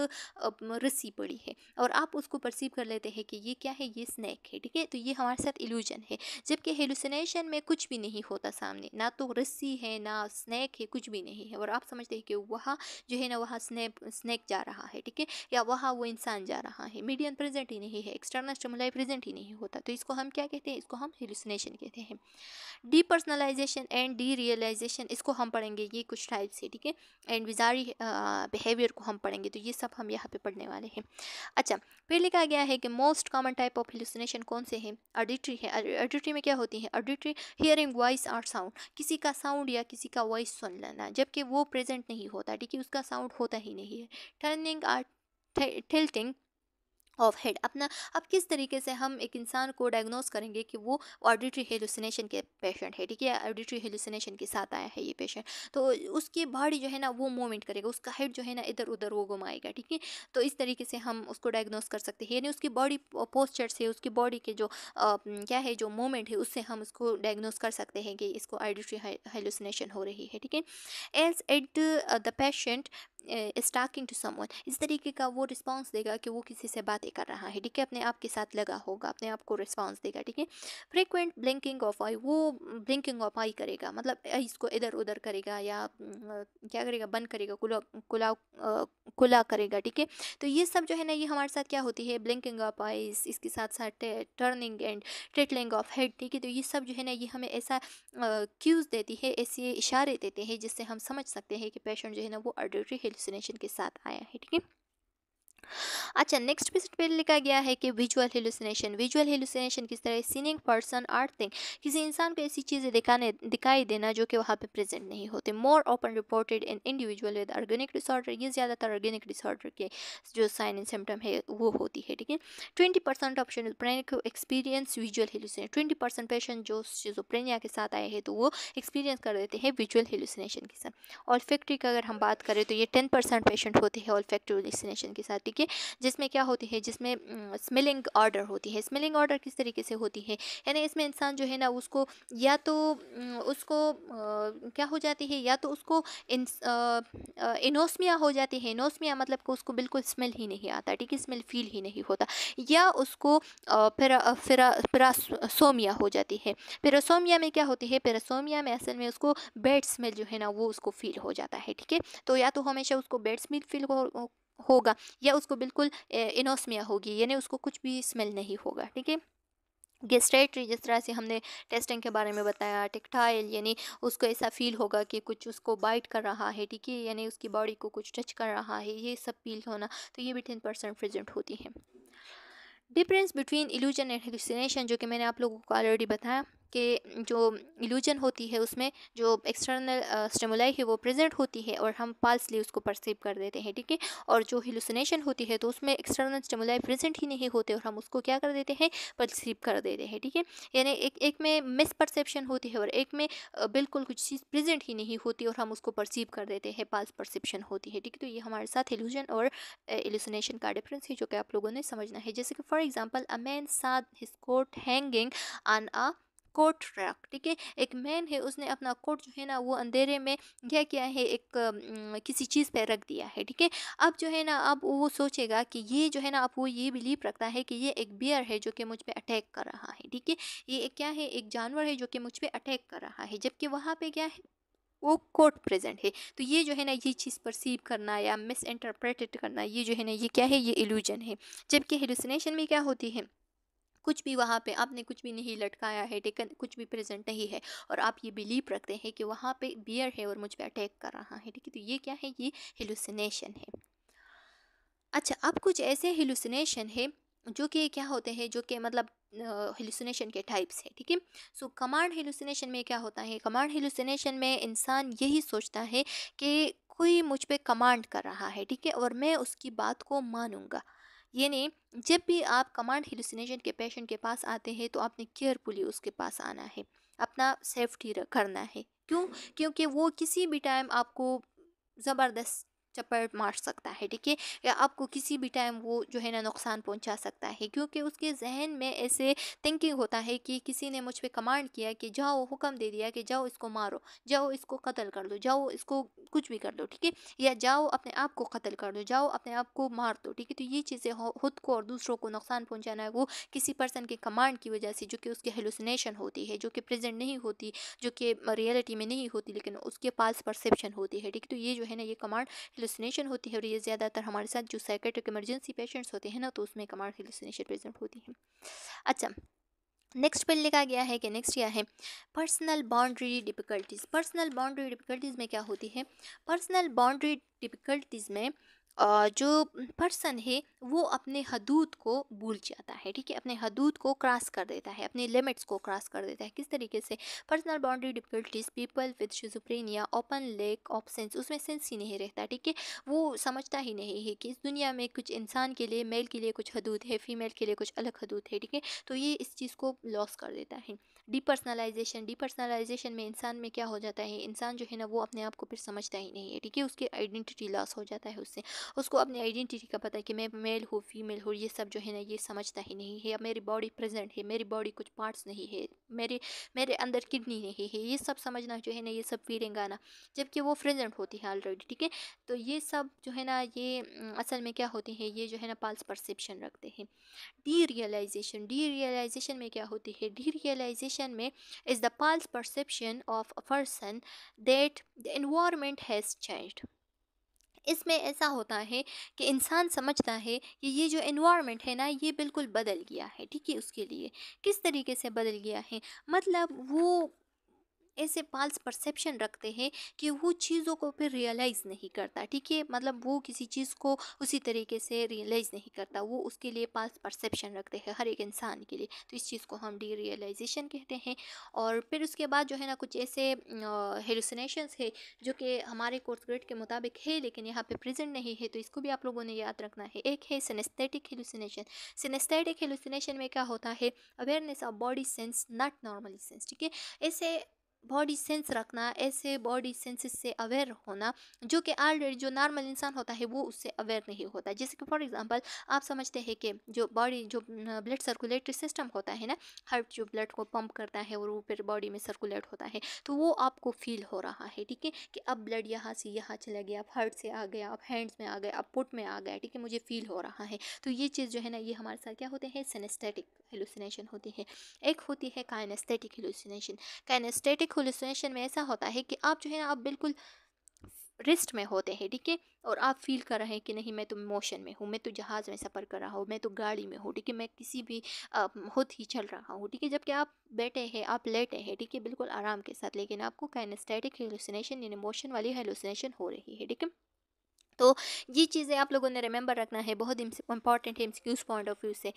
Speaker 1: रस्सी पड़ी है और आप उसको परसीव कर लेते हैं कि ये क्या है ये स्नैक है ठीक है तो ये हमारे साथ इल्यूजन है जबकि हेलुसिनेशन में कुछ भी नहीं होता सामने ना तो रस्सी है ना स्नैक है कुछ भी नहीं है और आप समझते हैं कि वहाँ जो है ना वहाँ स्नैप स्नैक जा रहा है ठीक है या वहाँ वो इंसान जा रहा है मीडियम प्रेजेंट ही नहीं है एक्सटर्नल स्टमुलाई प्रेजेंट ही नहीं होता तो इसको हम क्या कहते हैं इसको हम हेलुसिनेशन कहते हैं depersonalization and derealization इसको हम पढ़ेंगे ये कुछ टाइप से ठीक है एंड विजारी बिहेवियर को हम पढ़ेंगे तो ये सब हम यहाँ पर पढ़ने वाले हैं अच्छा फिर लिखा गया है कि most common type of hallucination कौन से हैं ऑडिट्री है ऑडिट्री में क्या होती है ऑडिट्री हियरिंग वॉइस और साउंड किसी का साउंड या किसी का वॉइस सुन लेना जबकि वो प्रेजेंट नहीं होता ठीक है उसका साउंड होता ही नहीं रही है turning or tilting of head अपना अब किस तरीके से हम एक इंसान को डायग्नोस करेंगे कि वो ऑडिटरी हेलुसिनेशन के पेशेंट है ठीक है ऑडिटरी हेलुसिनेशन के साथ आया है ये पेशेंट तो उसकी बॉडी जो है ना वो मूवमेंट करेगा उसका हेड जो है ना इधर उधर वो घुमाएगा ठीक है तो इस तरीके से हम उसको डायग्नोस कर सकते हैं यानी उसकी बॉडी पोस्चर से उसकी बॉडी के जो आ, क्या है जो मूवमेंट है उससे हम उसको डायग्नोस कर सकते हैं कि इसको ऑडिटरी हेलुसिनेशन हो रही है ठीक है as at the patient talking to someone इस तरीके का वो रिस्पॉन्स देगा कि वो किसी से बात प्ले कर रहा है ठीक है अपने आप के साथ लगा होगा अपने आप को रिस्पॉन्स देगा ठीक है फ्रिक्वेंट ब्लिंकिंग ऑफ आई वो ब्लिंकिंग ऑफ आई करेगा मतलब इसको इधर उधर करेगा या क्या करेगा बंद करेगा खुला खुला करेगा ठीक है तो ये सब जो है ना ये हमारे साथ क्या होती है ब्लिंकिंग ऑफ आईज इसके साथ साथ turning and tilting of head ठीक है तो ये सब जो है ना ये हमें ऐसा क्यूज़ देती है ऐसे इशारे देते हैं जिससे हम समझ सकते हैं कि पेशेंट जो है ना वो ऑर्डिटरी हेलुसिनेशन के साथ आया है ठीक है अच्छा नेक्स्ट पिस्ट पर लिखा गया है कि विजुअल हेलुसिनेशन विजुअल हेलुसिनेशन किस तरह सीनिंग पर्सन आर्ट थिंग किसी इंसान को ऐसी चीज़ें दिखाने दिखाई देना जो कि वहाँ पर प्रेजेंट नहीं होते more often reported in individual with organic disorder ये ज़्यादातर ऑर्गेनिक डिसऑर्डर के जो साइन एंड सिम्टम है वो होती है ठीक है ट्वेंटी परसेंट ऑप्शन को experience visual hallucination twenty percent patient जो शिजोप्रेनिया के साथ आए हैं तो वो एक्सपीरियंस कर देते हैं विजुअल हेलुसिनेशन के साथ और फैक्ट्री अगर हम बात करें तो ये टेन परसेंट पेशेंट होते हैं ऑल्फेक्ट्री हेलुसिनेशन के साथ ठीक है जिसमें क्या होती है जिसमें स्मेलिंग ऑर्डर होती है स्मेलिंग ऑर्डर किस तरीके से होती है यानी इसमें इंसान जो है ना उसको या तो उसको क्या हो जाती है या तो उसको इनोसमिया हो जाती है इनोसमिया मतलब को उसको बिल्कुल स्मेल ही नहीं आता ठीक है स्मेल फील ही नहीं होता या उसको फिर फिर हो जाती है पेरासोमिया में क्या होती है पेरासोमिया में असल में उसको बेड स्मेल जो है ना वो उसको फील हो जाता है ठीक है तो या तो हमेशा उसको बेड स्मेल फील होगा या उसको बिल्कुल इनोसमिया होगी यानी उसको कुछ भी स्मेल नहीं होगा ठीक है गेस्ट्रेटरी जिस तरह से हमने टेस्टिंग के बारे में बताया टिकटाइल यानी उसको ऐसा फील होगा कि कुछ उसको बाइट कर रहा है ठीक है यानी उसकी बॉडी को कुछ टच कर रहा है ये सब फील होना तो ये भी टेन परसेंट प्रेजेंट होती है difference between illusion and hallucination जो कि मैंने आप लोगों को ऑलरेडी बताया के जो इल्यूजन होती है उसमें जो एक्सटर्नल स्टेमुलाई है वो प्रेजेंट होती है और हम फाल्सली उसको परसीव कर देते हैं ठीक है और जो हिलुसिनेशन होती है तो उसमें एक्सटर्नल स्टेमुलाई प्रेजेंट ही नहीं होते और हम उसको क्या कर देते हैं परसीव कर देते हैं ठीक है यानी एक एक में मिस परसेप्शन होती है और एक में बिल्कुल कुछ चीज़ प्रेजेंट ही नहीं होती और हम उसको परसीव कर देते हैं पाल्स परसेप्शन होती है ठीक है तो ये हमारे साथ इल्यूजन और एलुसिनेशन का डिफरेंस है जो कि आप लोगों ने समझना है जैसे कि for example a man sat his coat hanging on a coat rack ठीक है एक मैन है उसने अपना कोट जो है ना वो अंधेरे में क्या किया है एक किसी चीज़ पर रख दिया है ठीक है अब जो है ना अब वो सोचेगा कि ये जो है ना अब वो ये बिलीव रखता है कि ये एक बियर है जो कि मुझ पर अटैक कर रहा है ठीक है ये एक क्या है एक जानवर है जो कि मुझ पर अटैक कर रहा है जबकि वहाँ पर क्या है वो कोट प्रेजेंट है तो ये जो है ना ये चीज़ परसीव करना या मिस इंटरप्रेटेड करना ये जो है ना ये क्या है ये इल्यूजन है जबकि हेलुसिनेशन में क्या होती है कुछ भी वहाँ पे आपने कुछ भी नहीं लटकाया है टेकन कुछ भी प्रेजेंट नहीं है और आप ये बिलीव रखते हैं कि वहाँ पे बियर है और मुझ पर अटैक कर रहा है ठीक है तो ये क्या है ये हेलुसिनेशन है अच्छा अब कुछ ऐसे हेलुसिनेशन है जो कि क्या होते हैं जो कि मतलब हेलुसिनेशन के टाइप्स है ठीक है सो कमांड हेलुसिनेशन में क्या होता है कमांड हेलुसिनेशन में इंसान यही सोचता है कि कोई मुझ पर कमांड कर रहा है ठीक है और मैं उसकी बात को मानूंगा यानी जब भी आप कमांड हेलुसिनेशन के पेशेंट के पास आते हैं तो आपने केयरफुली उसके पास आना है अपना सेफ्टी करना है क्यों क्योंकि वो किसी भी टाइम आपको ज़बरदस्त चपेट मार सकता है ठीक है या आपको किसी भी टाइम वो जो है ना नुकसान पहुंचा सकता है क्योंकि उसके जहन में ऐसे थिंकिंग होता है कि किसी ने मुझ पर कमांड किया कि जाओ हुक्म दे दिया कि जाओ इसको मारो जाओ इसको कत्ल कर दो जाओ इसको कुछ भी कर दो ठीक है या जाओ अपने आप को कत्ल कर दो जाओ अपने आप को मार दो ठीक है तो ये चीज़ें खुद को और दूसरों को नुकसान पहुँचाना है वो किसी पर्सन के कमांड की वजह से जो कि उसकी हेलुसिनेशन होती है जो कि प्रेजेंट नहीं होती जो कि रियलिटी में नहीं होती लेकिन उसके पास परसेप्शन होती है ठीक है तो ये जो है ना ये कमांड हेलुसिनेशन होती है और ये ज़्यादातर हमारे साथ जो साइकेट्रिक इमरजेंसी पेशेंट्स होते हैं ना तो उसमें कमार हेलुसिनेशन प्रेजेंट होती है अच्छा नेक्स्ट पर लिखा गया है कि नेक्स्ट क्या है personal boundary difficulties personal boundary difficulties में क्या होती है पर्सनल बाउंड्री डिफ़िकल्टीज़ में जो पर्सन है वो अपने हदूद को भूल जाता है ठीक है अपने हदूद को क्रॉस कर देता है अपने लिमिट्स को क्रॉस कर देता है किस तरीके से personal boundary difficulties people with schizophrenia often lack of sense उसमें सेंस ही नहीं रहता ठीक है वो समझता ही नहीं है कि इस दुनिया में कुछ इंसान के लिए मेल के लिए कुछ हदूद है फीमेल के लिए कुछ अलग हदूद है ठीक है तो ये इस चीज़ को लॉस कर देता है डिपर्सनलाइजेशन डिपर्सनलाइजेशन में इंसान में क्या हो जाता है इंसान जो है ना वो अपने आप को फिर समझता ही नहीं है ठीक है उसकी आइडेंटिटी लॉस हो जाता है उससे उसको अपनी आइडेंटिटी का पता है कि मैं मेल हूँ फीमेल हूँ ये सब जो है ना ये समझता ही नहीं है मेरी बॉडी प्रेजेंट है मेरी बॉडी कुछ पार्ट्स नहीं है मेरे मेरे अंदर किडनी नहीं है ये सब समझना जो है ना ये सब फीलिंग आना जबकि वो प्रेजेंट होती है ऑलरेडी ठीक है तो ये सब जो है ना ये असल में क्या होती है ये जो है ना पाल्स परसेप्शन रखते हैं डी रियलाइजेशन डी रियलाइजेशन में क्या होती है डी रियलाइजेशन perception में is the pulse perception of a person that the environment has changed इसमें ऐसा होता है कि इंसान समझता है कि ये जो इन्वायरमेंट है ना ये बिल्कुल बदल गया है ठीक है उसके लिए किस तरीके से बदल गया है मतलब वो ऐसे फॉल्स परसेप्शन रखते हैं कि वो चीज़ों को फिर रियलाइज़ नहीं करता ठीक है मतलब वो किसी चीज़ को उसी तरीके से रियलाइज़ नहीं करता वो उसके लिए फॉल्स परसेप्शन रखते हैं हर एक इंसान के लिए तो इस चीज़ को हम डी रियलाइजेशन कहते हैं और फिर उसके बाद जो है ना कुछ ऐसे हेलुसिनेशंस है जो कि हमारे कोर्स ग्रेड के मुताबिक है लेकिन यहाँ पर प्रेजेंट नहीं है तो इसको भी आप लोगों ने याद रखना है एक है सिनेस्थेटिक हेलुसिनेशन सिनेस्थेटिक हेलुसिनेशन में क्या होता है awareness of body sense not normally sense ठीक है ऐसे बॉडी सेंस रखना ऐसे बॉडी सेंसेस से अवेयर होना जो कि ऑलरेडी जो नॉर्मल इंसान होता है वो उससे अवेयर नहीं होता जैसे कि फॉर एग्जांपल आप समझते हैं कि जो बॉडी जो ब्लड सर्कुलेटरी सिस्टम होता है ना हार्ट जो ब्लड को पंप करता है और वो फिर बॉडी में सर्कुलेट होता है तो वो आपको फील हो रहा है ठीक है कि अब ब्लड यहाँ से यहाँ चला गया अब हार्ट से आ गया अब हैंड्स में आ गया अब पुट में आ गया ठीक है मुझे फील हो रहा है तो ये चीज़ जो है ना ये हमारे साथ क्या होते हैं सेनेस्थेटिक हेलोसिनेशन होती है एक होती है काइनेस्थेटिक हेलोसिनेशन काइनेस्थेटिक एक होलुसिनेशन में ऐसा होता है कि आप जो है ना आप बिल्कुल रिस्ट में होते हैं ठीक है और आप फील कर रहे हैं कि नहीं मैं तो मोशन में हूँ मैं तो जहाज़ में सफ़र कर रहा हूँ मैं तो गाड़ी में हूँ ठीक है मैं किसी भी खुद ही चल रहा हूँ ठीक है जबकि आप बैठे हैं आप लेटे हैं ठीक है बिल्कुल आराम के साथ लेकिन आपको कैनस्टैटिक हेलुसिनेशन यानी मोशन वाली हेलुसिनेशन हो रही है ठीक है तो ये चीज़ें आप लोगों ने रिमेंबर रखना है बहुत इंपॉर्टेंट है एमसीक्यूज पॉइंट ऑफ व्यू से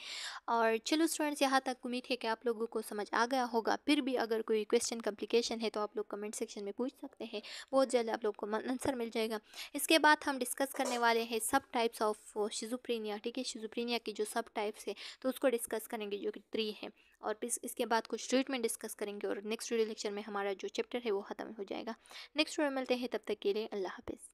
Speaker 1: और चलो स्टूडेंट्स यहाँ तक उम्मीद है कि आप लोगों को समझ आ गया होगा फिर भी अगर कोई क्वेश्चन कम्प्लिकेशन है तो आप लोग कमेंट सेक्शन में पूछ सकते हैं बहुत जल्द आप लोग को आंसर मिल जाएगा इसके बाद हम डिस्कस करने वाले हैं सब टाइप्स ऑफ शिजुप्रीनिया ठीक है शिजुप्रीनिया की जो सब टाइप्स है तो उसको डिस्कस करेंगे जो कि थ्री है और फिर इसके बाद कुछ ट्रीटमेंट डिस्कस करेंगे और नेक्स्ट वीडियो लेक्चर में हमारा जो चैप्टर है वो ख़त्म हो जाएगा नेक्स्ट वीडियो मिलते हैं तब तक के लिए अल्लाह हाफिज़